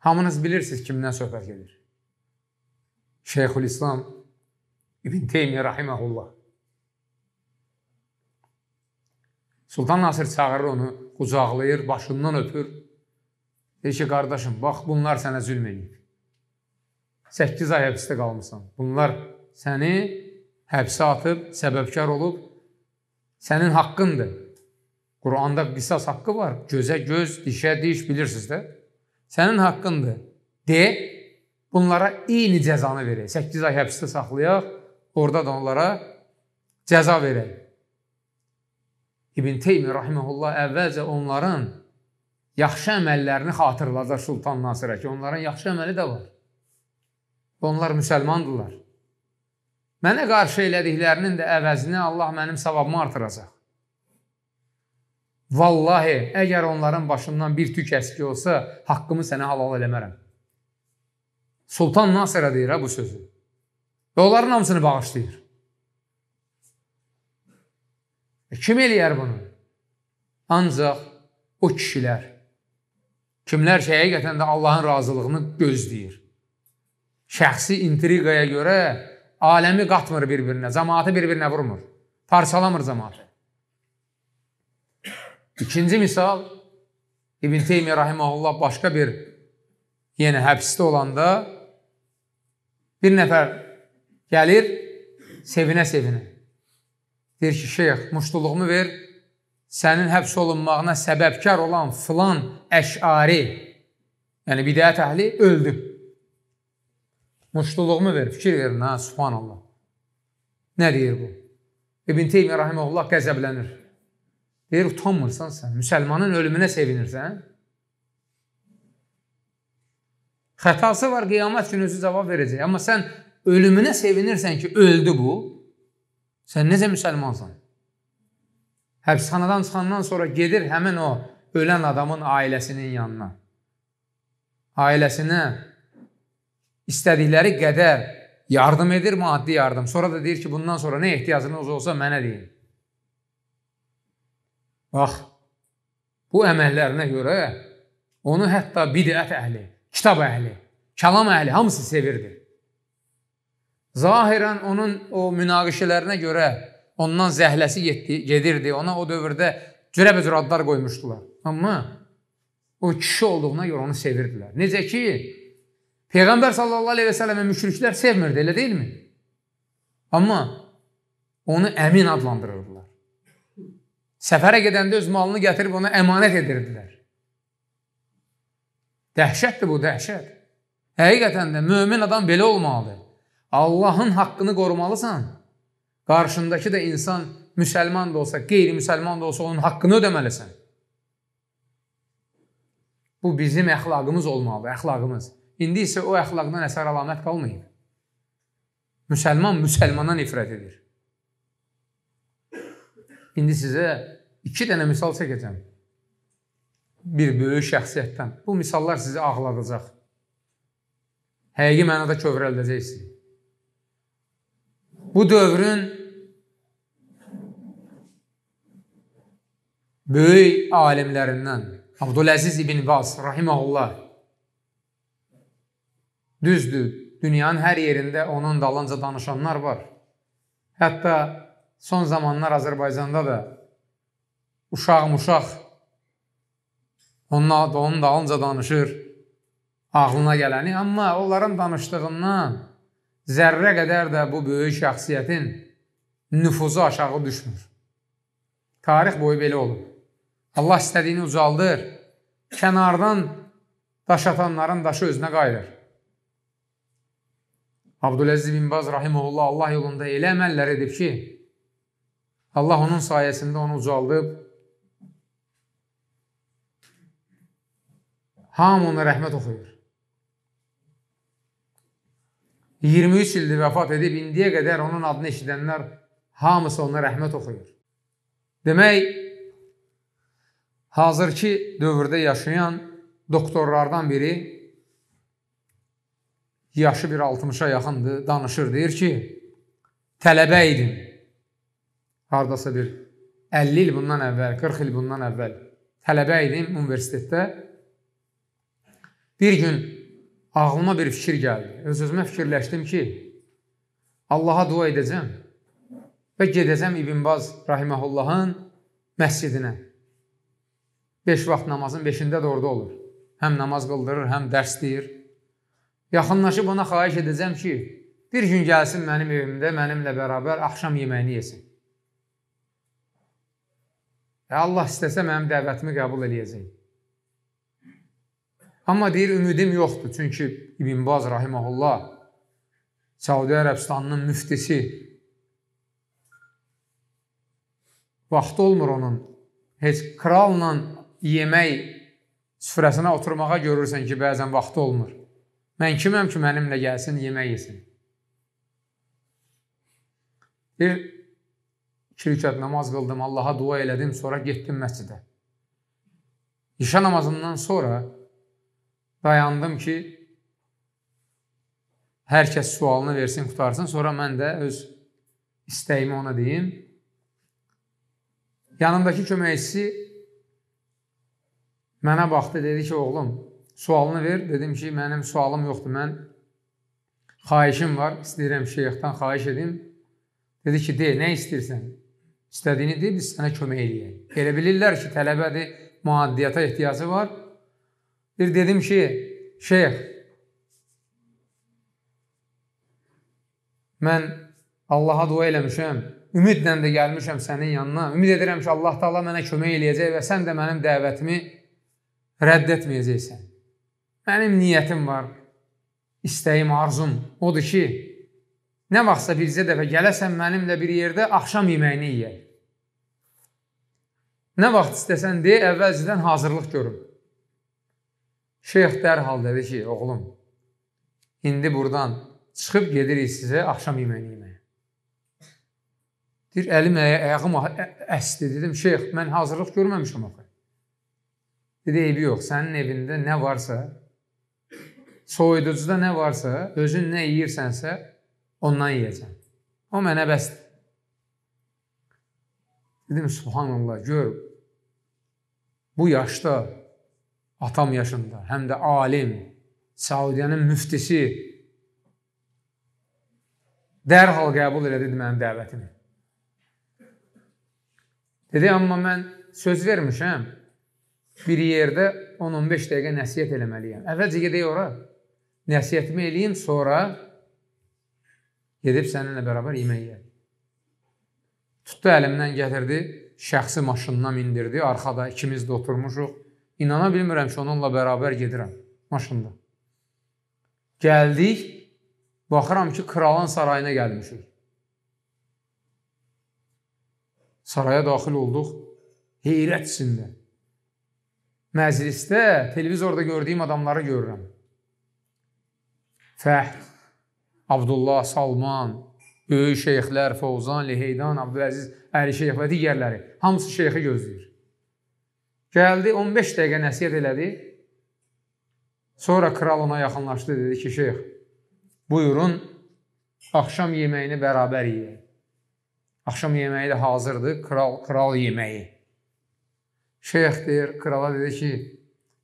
S1: Hamınız bilirsiniz kimdən söhbət gedir. Şeyxülislam İbn Teymiyyə rahimehullah. Sultan Nasir çağırır onu, qucaqlayır, başından öpür. Deyir ki, qardaşım, bax bunlar sənə zülm edib. 8 ay həbsdə qalmısan. Bunlar səni həbsə atıb, səbəbkar olub, sənin haqqındır. Quranda qisas haqqı var. Gözə göz, dişə diş, bilirsiniz də. Sənin haqqındır. De, bunlara eyni cəzanı verək. 8 ay həbsdə saxlayaq, orada da onlara cəza verək. İbn Teymi rahimehullah əvvəlcə onların yaxşı əməllərini xatırladır Sultan Nasirə ki, onların yaxşı əməli də var. Onlar müsəlmandırlar. Mənə qarşı elədiklərinin də əvəzini Allah mənim savabımı artıracaq. Vallahi, əgər onların başımdan bir tük əski olsa, haqqımı sənə halal eləmərəm. Sultan Nasirə deyir ha bu sözü. Və onların hamısını bağışlayır. E, kim eləyər bunu? Ancaq o kişilər, kimlər ki, həqiqətən də Allahın razılığını gözləyir. Şəxsi intriqaya görə aləmi qatmır bir-birinə, cəmaatı bir-birinə vurmur. Parçalamır cəmaatı. İkinci misal İbn Teymiyyə rahimehullah başqa bir yenə həbsdə olanda bir nəfər gəlir sevinə-sevinə. Deyir ki, şeyx, muşduluğumu ver. Sənin həbs olunmağına səbəbkar olan filan əşari, yəni bidət əhli öldü. Muşluluğumu ver, fikir verin, hə, subhanallah. Nə deyir bu? İbn Teymiyyə rahimehullah qəzəblənir. Deyir, utanmırsan sən, müsəlmanın ölümünə sevinirsən. Xətası var, qiyamət günü özü cavab verəcək. Amma sən ölümünə sevinirsən ki, öldü bu. Sən necə müsəlmansan? Həbsxanadan çıxandan sonra gedir həmin o ölən adamın ailəsinin yanına. Ailəsinə istədikləri qədər yardım edir, maddi yardım. Sonra da deyir ki, bundan sonra nə ehtiyacınız olsa mənə deyin. Bax, bu əməllərinə görə onu hətta bidət əhli, kitab əhli, kəlam əhli hamısı sevirdi. Zahirən onun o münaqişələrinə görə ondan zəhləsi getdi, gedirdi. Ona o dövrdə cürəbəcür adlar qoymuşdular. Amma o kişi olduğuna görə onu sevirdilər. Necə ki, Peyğəmbər sallallahu əleyhi və səlləmə müşriklər sevmirdi, elə deyilmi? Amma onu əmin adlandırırdılar. Səfərə gedəndə öz malını gətirib ona əmanət edirdilər. Dəhşətdir bu, dəhşət. Həqiqətən də mömin adam belə olmalıdır. Allahın haqqını qorumalısan, qarşındakı da insan müsəlman da olsa, qeyri-müsəlman da olsa onun haqqını ödəməlisən. Bu bizim əxlaqımız olmalıdır, əxlaqımız. İndi isə o əxlaqdan əsər əlamət qalmayıb. Müsəlman müsəlmana nifrət edir. İndi sizə iki dənə misal çəkəcəm. Bir böyük şəxsiyyətdən. Bu misallar sizi ağladacaq. Həqiqi mənada kövrəldəcəksiniz. Bu dövrün böyük alimlərindən Abdüləziz ibn Bas rahimehullah Düzdür, dünyanın hər yerində onun dalınca danışanlar var. Hətta son zamanlar Azərbaycanda da uşağım uşaq onun, onun dalınca danışır ağlına gələni, amma onların danışdığından zərrə qədər də bu böyük şəxsiyyətin nüfuzu aşağı düşmür. Tarix boyu belə olub. Allah istədiyini ucaldır, kənardan daş atanların daşı özünə qayıdır. Abdüləziz bin Baz rahimeullah Allah yolunda elə əməllər edib ki, Allah onun sayəsində onu ucaldıb hamına rəhmət oxuyur. 23 ildir vəfat edib indiyə qədər onun adını eşidənlər hamısı ona rəhmət oxuyur. Demək, hazırki dövrdə yaşayan doktorlardan biri yaşı bir 60-a yaxındır, danışır, deyir ki, tələbə idim. Hardasa bir 50 il bundan əvvəl, 40 il bundan əvvəl tələbə idim universitetdə. Bir gün ağlıma bir fikir gəldi. Öz-özümə fikirləşdim ki, Allaha dua edəcəm və gedəcəm İbn Baz rahimehullahın məscidinə. 5 vaxt namazın 5-də də orada olur. Həm namaz qıldırır, həm dərs deyir. Yaxınlaşıb ona xahiş edəcəm ki, bir gün gəlsin mənim evimdə mənimlə bərabər axşam yeməyini yesin. Və Allah istəsə mənim dəvətimi qəbul eləyəcək. Amma deyir ümidim yoxdur, çünki İbn Baz rahimehullah Səudi Ərəbistanının müftisi vaxtı olmur onun. Heç kralla yemək süfrəsinə oturmağa görürsən ki, bəzən vaxtı olmur. Mən kiməm ki, mənimlə gəlsin, yemək yesin. Bir iki rükət namaz qıldım, Allaha dua elədim, sonra getdim məscidə. İşə namazından sonra dayandım ki, hər kəs sualını versin, qutarsın, sonra mən də öz istəyimi ona deyim. Yanındakı köməkçisi mənə baxdı, dedi ki, oğlum, sualını ver. Dedim ki, mənim sualım yoxdur, mən xahişim var, istəyirəm şeyxdən xahiş edim. Dedi ki, de, nə istəyirsən? İstədiyini de, biz sənə kömək eləyək. Elə bilirlər ki, tələbədir, müaddiyata ehtiyacı var. Bir dedim ki, şeyx, mən Allaha dua eləmişəm, ümidlə də gəlmişəm sənin yanına. Ümid edirəm ki, Allah da Allah mənə kömək eləyəcək və sən də mənim dəvətimi rədd etməyəcəksən. Mənim niyyətim var. İstəyim, arzum odur ki, nə vaxtsa bircə dəfə gələsən mənimlə bir yerdə axşam yeməyini yeyək. Nə vaxt istəsən deyə əvvəlcədən hazırlıq görüm. Şeyx dərhal dedi ki, oğlum, indi burdan çıxıb gedirik sizə axşam yeməyini yeməyə. Deyir, əlim ayağım əsdi. Dedim, şeyx, mən hazırlıq görməmişəm axı. Dedi, eybi yox, sənin evində nə varsa soyuducuda nə varsa, özün nə yeyirsənsə, ondan yeyəcəm. O mənə bəsdir. Dedim, subhanallah, gör, bu yaşda, atam yaşında, həm də alim, Saudiyanın müftisi dərhal qəbul elədi mənim dəvətimi. Dedi, amma mən söz vermişəm, bir yerdə 10-15 dəqiqə nəsiyyət eləməliyəm. Əvvəlcə gedək ora nəsiyyətimi eləyim, sonra gedib səninlə bərabər yemək yeyək. Tutdu əlimdən gətirdi, şəxsi maşınına mindirdi, arxada ikimiz də oturmuşuq. İnana bilmirəm ki, onunla bərabər gedirəm maşında. Gəldik, baxıram ki, kralın sarayına gəlmişik. Saraya daxil olduq, heyrət içində. Məclisdə, televizorda gördüyüm adamları görürəm. Fəhl, Abdullah, Salman, böyük şeyxlər, Fovzan, Liheydan, Abdüləziz, Əli şeyx və digərləri hamısı şeyxi gözləyir. Gəldi, 15 dəqiqə nəsihət elədi. Sonra kral ona yaxınlaşdı, dedi ki, şeyx, buyurun, axşam yeməyini bərabər yeyək. Axşam yeməyi də hazırdır, kral, kral yeməyi. Şeyx deyir, krala dedi ki,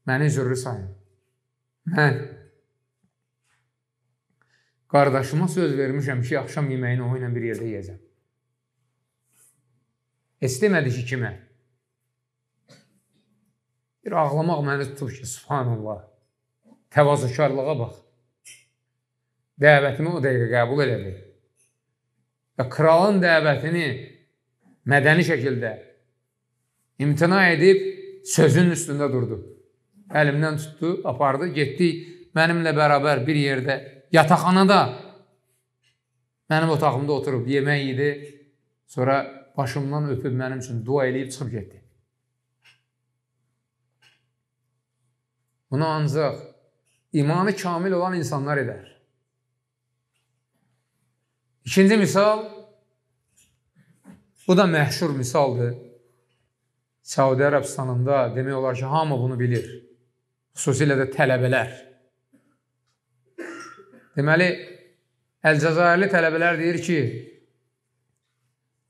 S1: məni zürrü sayın. Mən Qardaşıma söz vermişəm ki, axşam yeməyini o ilə bir yerdə yeyəcəm. Heç demədi ki, kimə? Bir ağlamaq məni tutub ki, subhanallah. Təvazökarlığa bax. Dəvətimi o dəqiqə qəbul elədi. Və kralın dəvətini mədəni şəkildə imtina edib sözün üstündə durdu. Əlimdən tutdu, apardı, getdik. Mənimlə bərabər bir yerdə Yataqxanada mənim otağımda oturub yemək yedi, sonra başımdan öpüb mənim üçün dua eləyib çıxıb getdi. Bunu ancaq imanı kamil olan insanlar edər. İkinci misal, bu da məhşur misaldır. Səudi Ərəbistanında demək olar ki, hamı bunu bilir. Xüsusilə də tələbələr. Deməli, Əlcəzairli tələbələr deyir ki,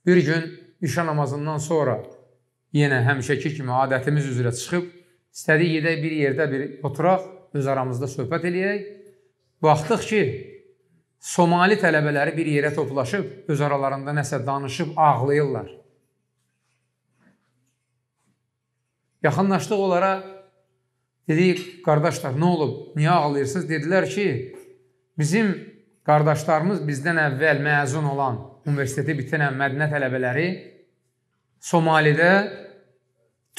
S1: bir gün işa namazından sonra yenə həmişəki kimi adətimiz üzrə çıxıb, istədik gedək bir yerdə bir oturaq, öz aramızda söhbət eləyək. Baxdıq ki, Somali tələbələri bir yerə toplaşıb, öz aralarında nəsə danışıb ağlayırlar. Yaxınlaşdıq onlara, dedik, qardaşlar, nə olub, niyə ağlayırsınız? Dedilər ki, Bizim qardaşlarımız bizdən əvvəl məzun olan, universiteti bitirən mədnə tələbələri Somalidə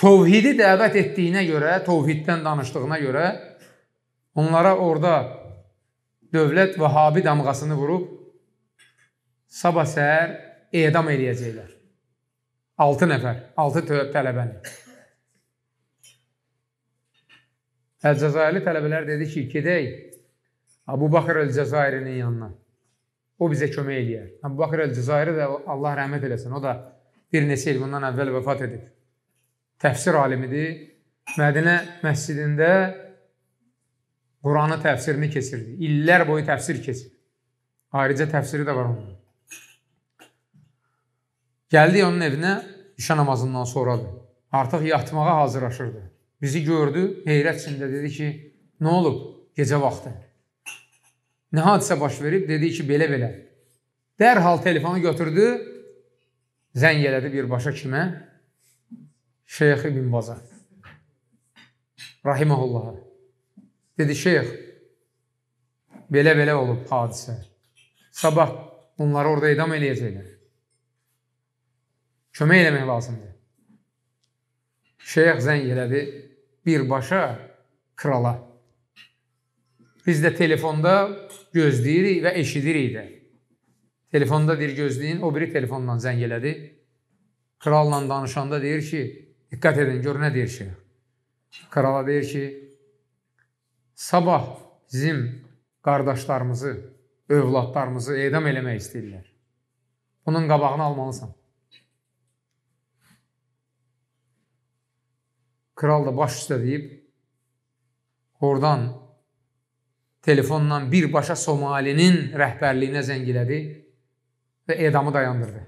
S1: tovhidi dəvət etdiyinə görə, tovhiddən danışdığına görə onlara orada dövlət vəhabi damğasını vurub sabah səhər edam eləyəcəklər. 6 nəfər, 6 tələbəni. Əlcəzairli tələbələr dedi ki, gedək Abu Bakr el-Cəzairinin yanına. O bizə kömək eləyər. Abu Bakr el-Cəzairi də Allah rəhmət eləsin. O da bir neçə il bundan əvvəl vəfat edib. Təfsir alimidir. Mədinə məscidində Quranı təfsirini keçirdi. İllər boyu təfsir keçirdi. Ayrıca təfsiri də var onun. Gəldik onun evinə işə namazından sonradır. Artıq yatmağa hazırlaşırdı. Bizi gördü, heyrət içində dedi ki, nə olub gecə vaxtı? Nə hadisə baş verib? Dedi ki, belə-belə. Dərhal telefonu götürdü, zəng elədi birbaşa kimə? Şeyx İbn Baza. Rahiməhullaha. Dedi, şeyx, belə-belə olub hadisə. Sabah bunları orada edam eləyəcəklər. Kömək eləmək lazımdır. Şeyx zəng elədi birbaşa krala. Biz də telefonda gözləyirik və eşidirik də. Telefonda deyir gözləyin, o biri telefondan zəng elədi. Kralla danışanda deyir ki, diqqət edin, gör nə deyir ki. Krala deyir ki, sabah bizim qardaşlarımızı, övladlarımızı edam eləmək istəyirlər. Bunun qabağını almalısan. Kral da baş üstə deyib, oradan telefonla birbaşa Somalinin rəhbərliyinə zəng elədi və edamı dayandırdı.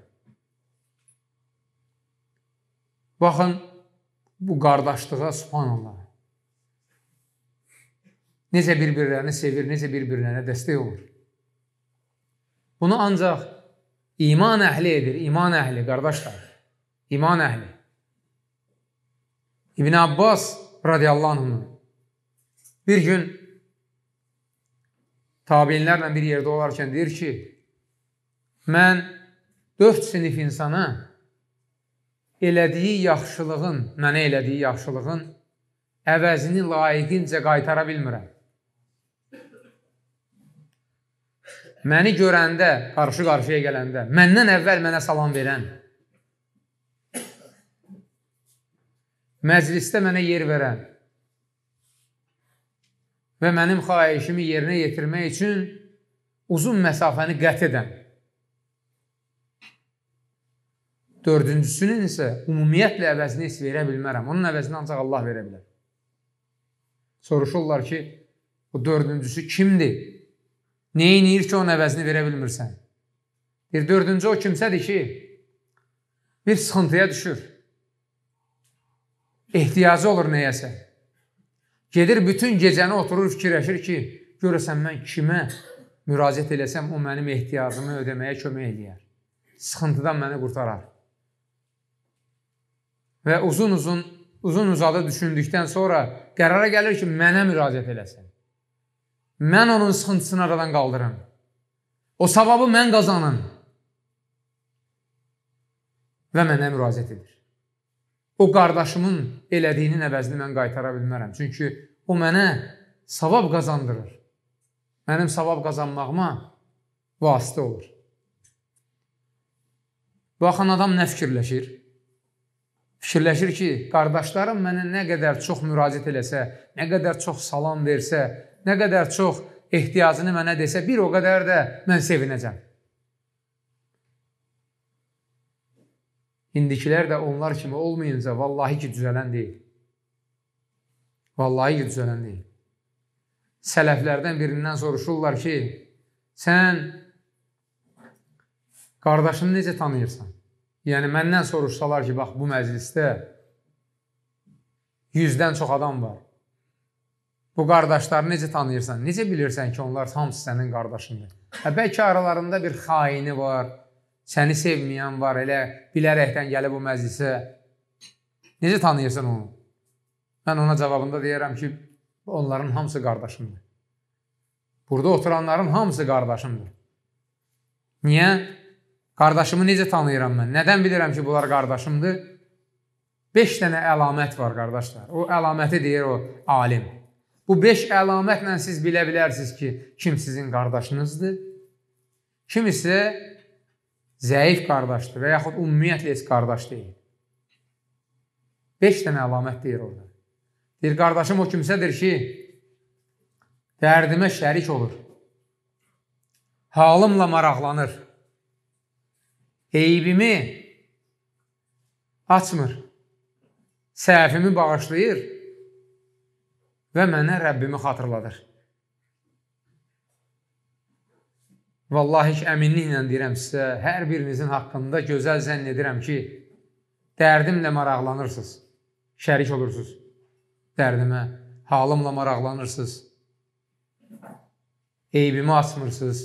S1: Baxın, bu qardaşlığa subhanallah. Necə bir-birlərini sevir, necə bir-birlərinə dəstək olur. Bunu ancaq iman əhli edir, iman əhli, qardaşlar. İman əhli. İbn Abbas radiyallahu anh bir gün tabinlərlə bir yerdə olarkən deyir ki, mən dörd sinif insana elədiyi yaxşılığın, mənə elədiyi yaxşılığın əvəzini layiqincə qaytara bilmirəm. Məni görəndə, qarşı-qarşıya gələndə, məndən əvvəl mənə salam verən, məclisdə mənə yer verən, və mənim xahişimi yerinə yetirmək üçün uzun məsafəni qət edən. Dördüncüsünün isə ümumiyyətlə əvəzini heç verə bilmərəm. Onun əvəzini ancaq Allah verə bilər. Soruşurlar ki, o dördüncüsü kimdir? Nəyin eləyir ki, onun əvəzini verə bilmirsən? Bir dördüncü o kimsədir ki, bir sıxıntıya düşür. Ehtiyacı olur nəyəsə. Gedir bütün gecəni oturur fikirləşir ki, görəsən mən kimə müraciət eləsəm o mənim ehtiyacımı ödəməyə kömək eləyər. Sıxıntıdan məni qurtarar. Və uzun-uzun uzun-uzadı uzun düşündükdən sonra qərara gəlir ki, mənə müraciət eləsin. Mən onun sıxıntısını aradan qaldırım. O savabı mən qazanım. Və mənə müraciət edir o qardaşımın elədiyinin əvəzini mən qaytara bilmərəm. Çünki o mənə savab qazandırır. Mənim savab qazanmağıma vasitə olur. Baxan adam nə fikirləşir? Fikirləşir ki, qardaşlarım mənə nə qədər çox müraciət eləsə, nə qədər çox salam versə, nə qədər çox ehtiyacını mənə desə, bir o qədər də mən sevinəcəm. İndikilər də onlar kimi olmayınca vallahi ki düzələn deyil. Vallahi ki düzələn deyil. Sələflərdən birindən soruşurlar ki, sən qardaşını necə tanıyırsan? Yəni məndən soruşsalar ki, bax bu məclisdə 100-dən çox adam var. Bu qardaşları necə tanıyırsan? Necə bilirsən ki, onlar hamısı sənin qardaşındır? Hə bəlkə aralarında bir xaini var, səni sevməyən var, elə bilərəkdən gəlib o məclisə. Necə tanıyırsan onu? Mən ona cavabında deyirəm ki, onların hamısı qardaşımdır. Burada oturanların hamısı qardaşımdır. Niyə? Qardaşımı necə tanıyıram mən? Nədən bilirəm ki, bunlar qardaşımdır? 5 dənə əlamət var, qardaşlar. O əlaməti deyir o alim. Bu 5 əlamətlə siz bilə bilərsiniz ki, kim sizin qardaşınızdır, kim isə zəif qardaşdır və yaxud ümumiyyətlə heç qardaş deyil. 5 dənə əlamət deyir orada. Deyir qardaşım o kimsədir ki, dərdimə şərik olur. Halımla maraqlanır. Eybimi açmır. Səhvimi bağışlayır və mənə Rəbbimi xatırladır. Vallahi ki, əminliklə deyirəm sizə, hər birinizin haqqında gözəl zənn edirəm ki, dərdimlə maraqlanırsınız, şərik olursunuz dərdimə, halımla maraqlanırsınız, eybimi açmırsınız,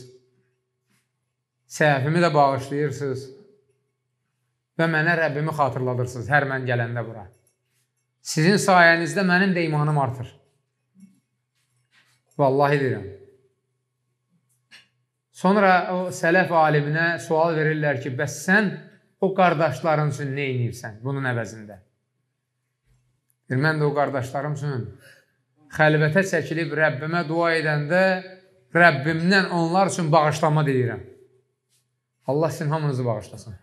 S1: səhvimi də bağışlayırsınız və mənə Rəbbimi xatırladırsınız hər mən gələndə bura. Sizin sayənizdə mənim də imanım artır. Vallahi deyirəm. Sonra o sələf aliminə sual verirlər ki, bəs sən o qardaşların üçün nə edirsən bunun əvəzində? Bir mən də o qardaşlarım üçün xəlvətə çəkilib Rəbbimə dua edəndə Rəbbimdən onlar üçün bağışlama deyirəm. Allah sizin hamınızı bağışlasın.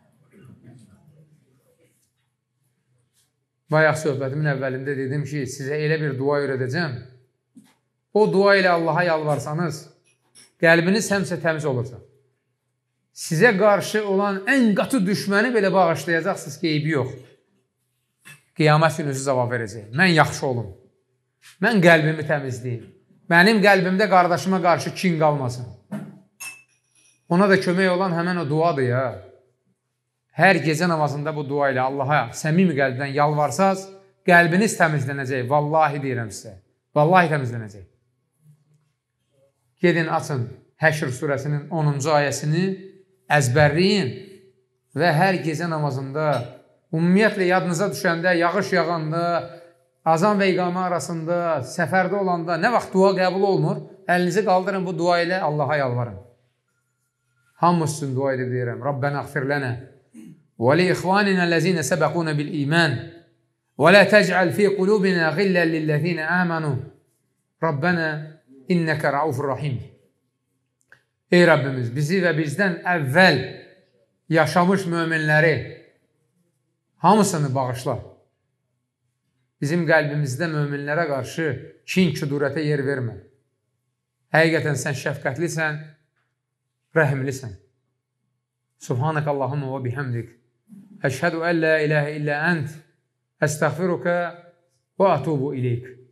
S1: Bayaq söhbətimin əvvəlində dedim ki, sizə elə bir dua öyrədəcəm. O dua ilə Allaha yalvarsanız, qəlbiniz həmişə təmiz olacaq. Sizə qarşı olan ən qatı düşməni belə bağışlayacaqsınız ki, eybi yox. Qiyamət günü özü cavab verəcək. Mən yaxşı olum. Mən qəlbimi təmizləyim. Mənim qəlbimdə qardaşıma qarşı kin qalmasın. Ona da kömək olan həmin o duadır ya. Hər gecə namazında bu dua ilə Allah'a səmimi qəlbdən yalvarsaz, qəlbiniz təmizlənəcək. Vallahi deyirəm sizə. Vallahi təmizlənəcək. Gedin açın Həşr surəsinin 10-cu ayəsini əzbərləyin və hər gecə namazında, ümumiyyətlə yadınıza düşəndə, yağış yağanda, azan və iqamə arasında, səfərdə olanda nə vaxt dua qəbul olmur, əlinizi qaldırın bu dua ilə Allaha yalvarın. Hamımız üçün dua edib deyirəm. Rabbənəğfir lənə və li ixvaninə ləzinə səbəqunə bil iman və lə təcəl fi qulubinə ghillən lilləzinə əmənu. Rabbənə innəkə raufur rahim. Ey Rəbbimiz, bizi və bizdən əvvəl yaşamış möminləri hamısını bağışla. Bizim qəlbimizdə möminlərə qarşı kin küdurətə yer vermə. Həqiqətən sən şəfqətlisən, rəhimlisən. Subhanak Allahumma və bihamdik. Əşhədu an la ilaha illa ent. Əstəğfiruka və atubu ileyk.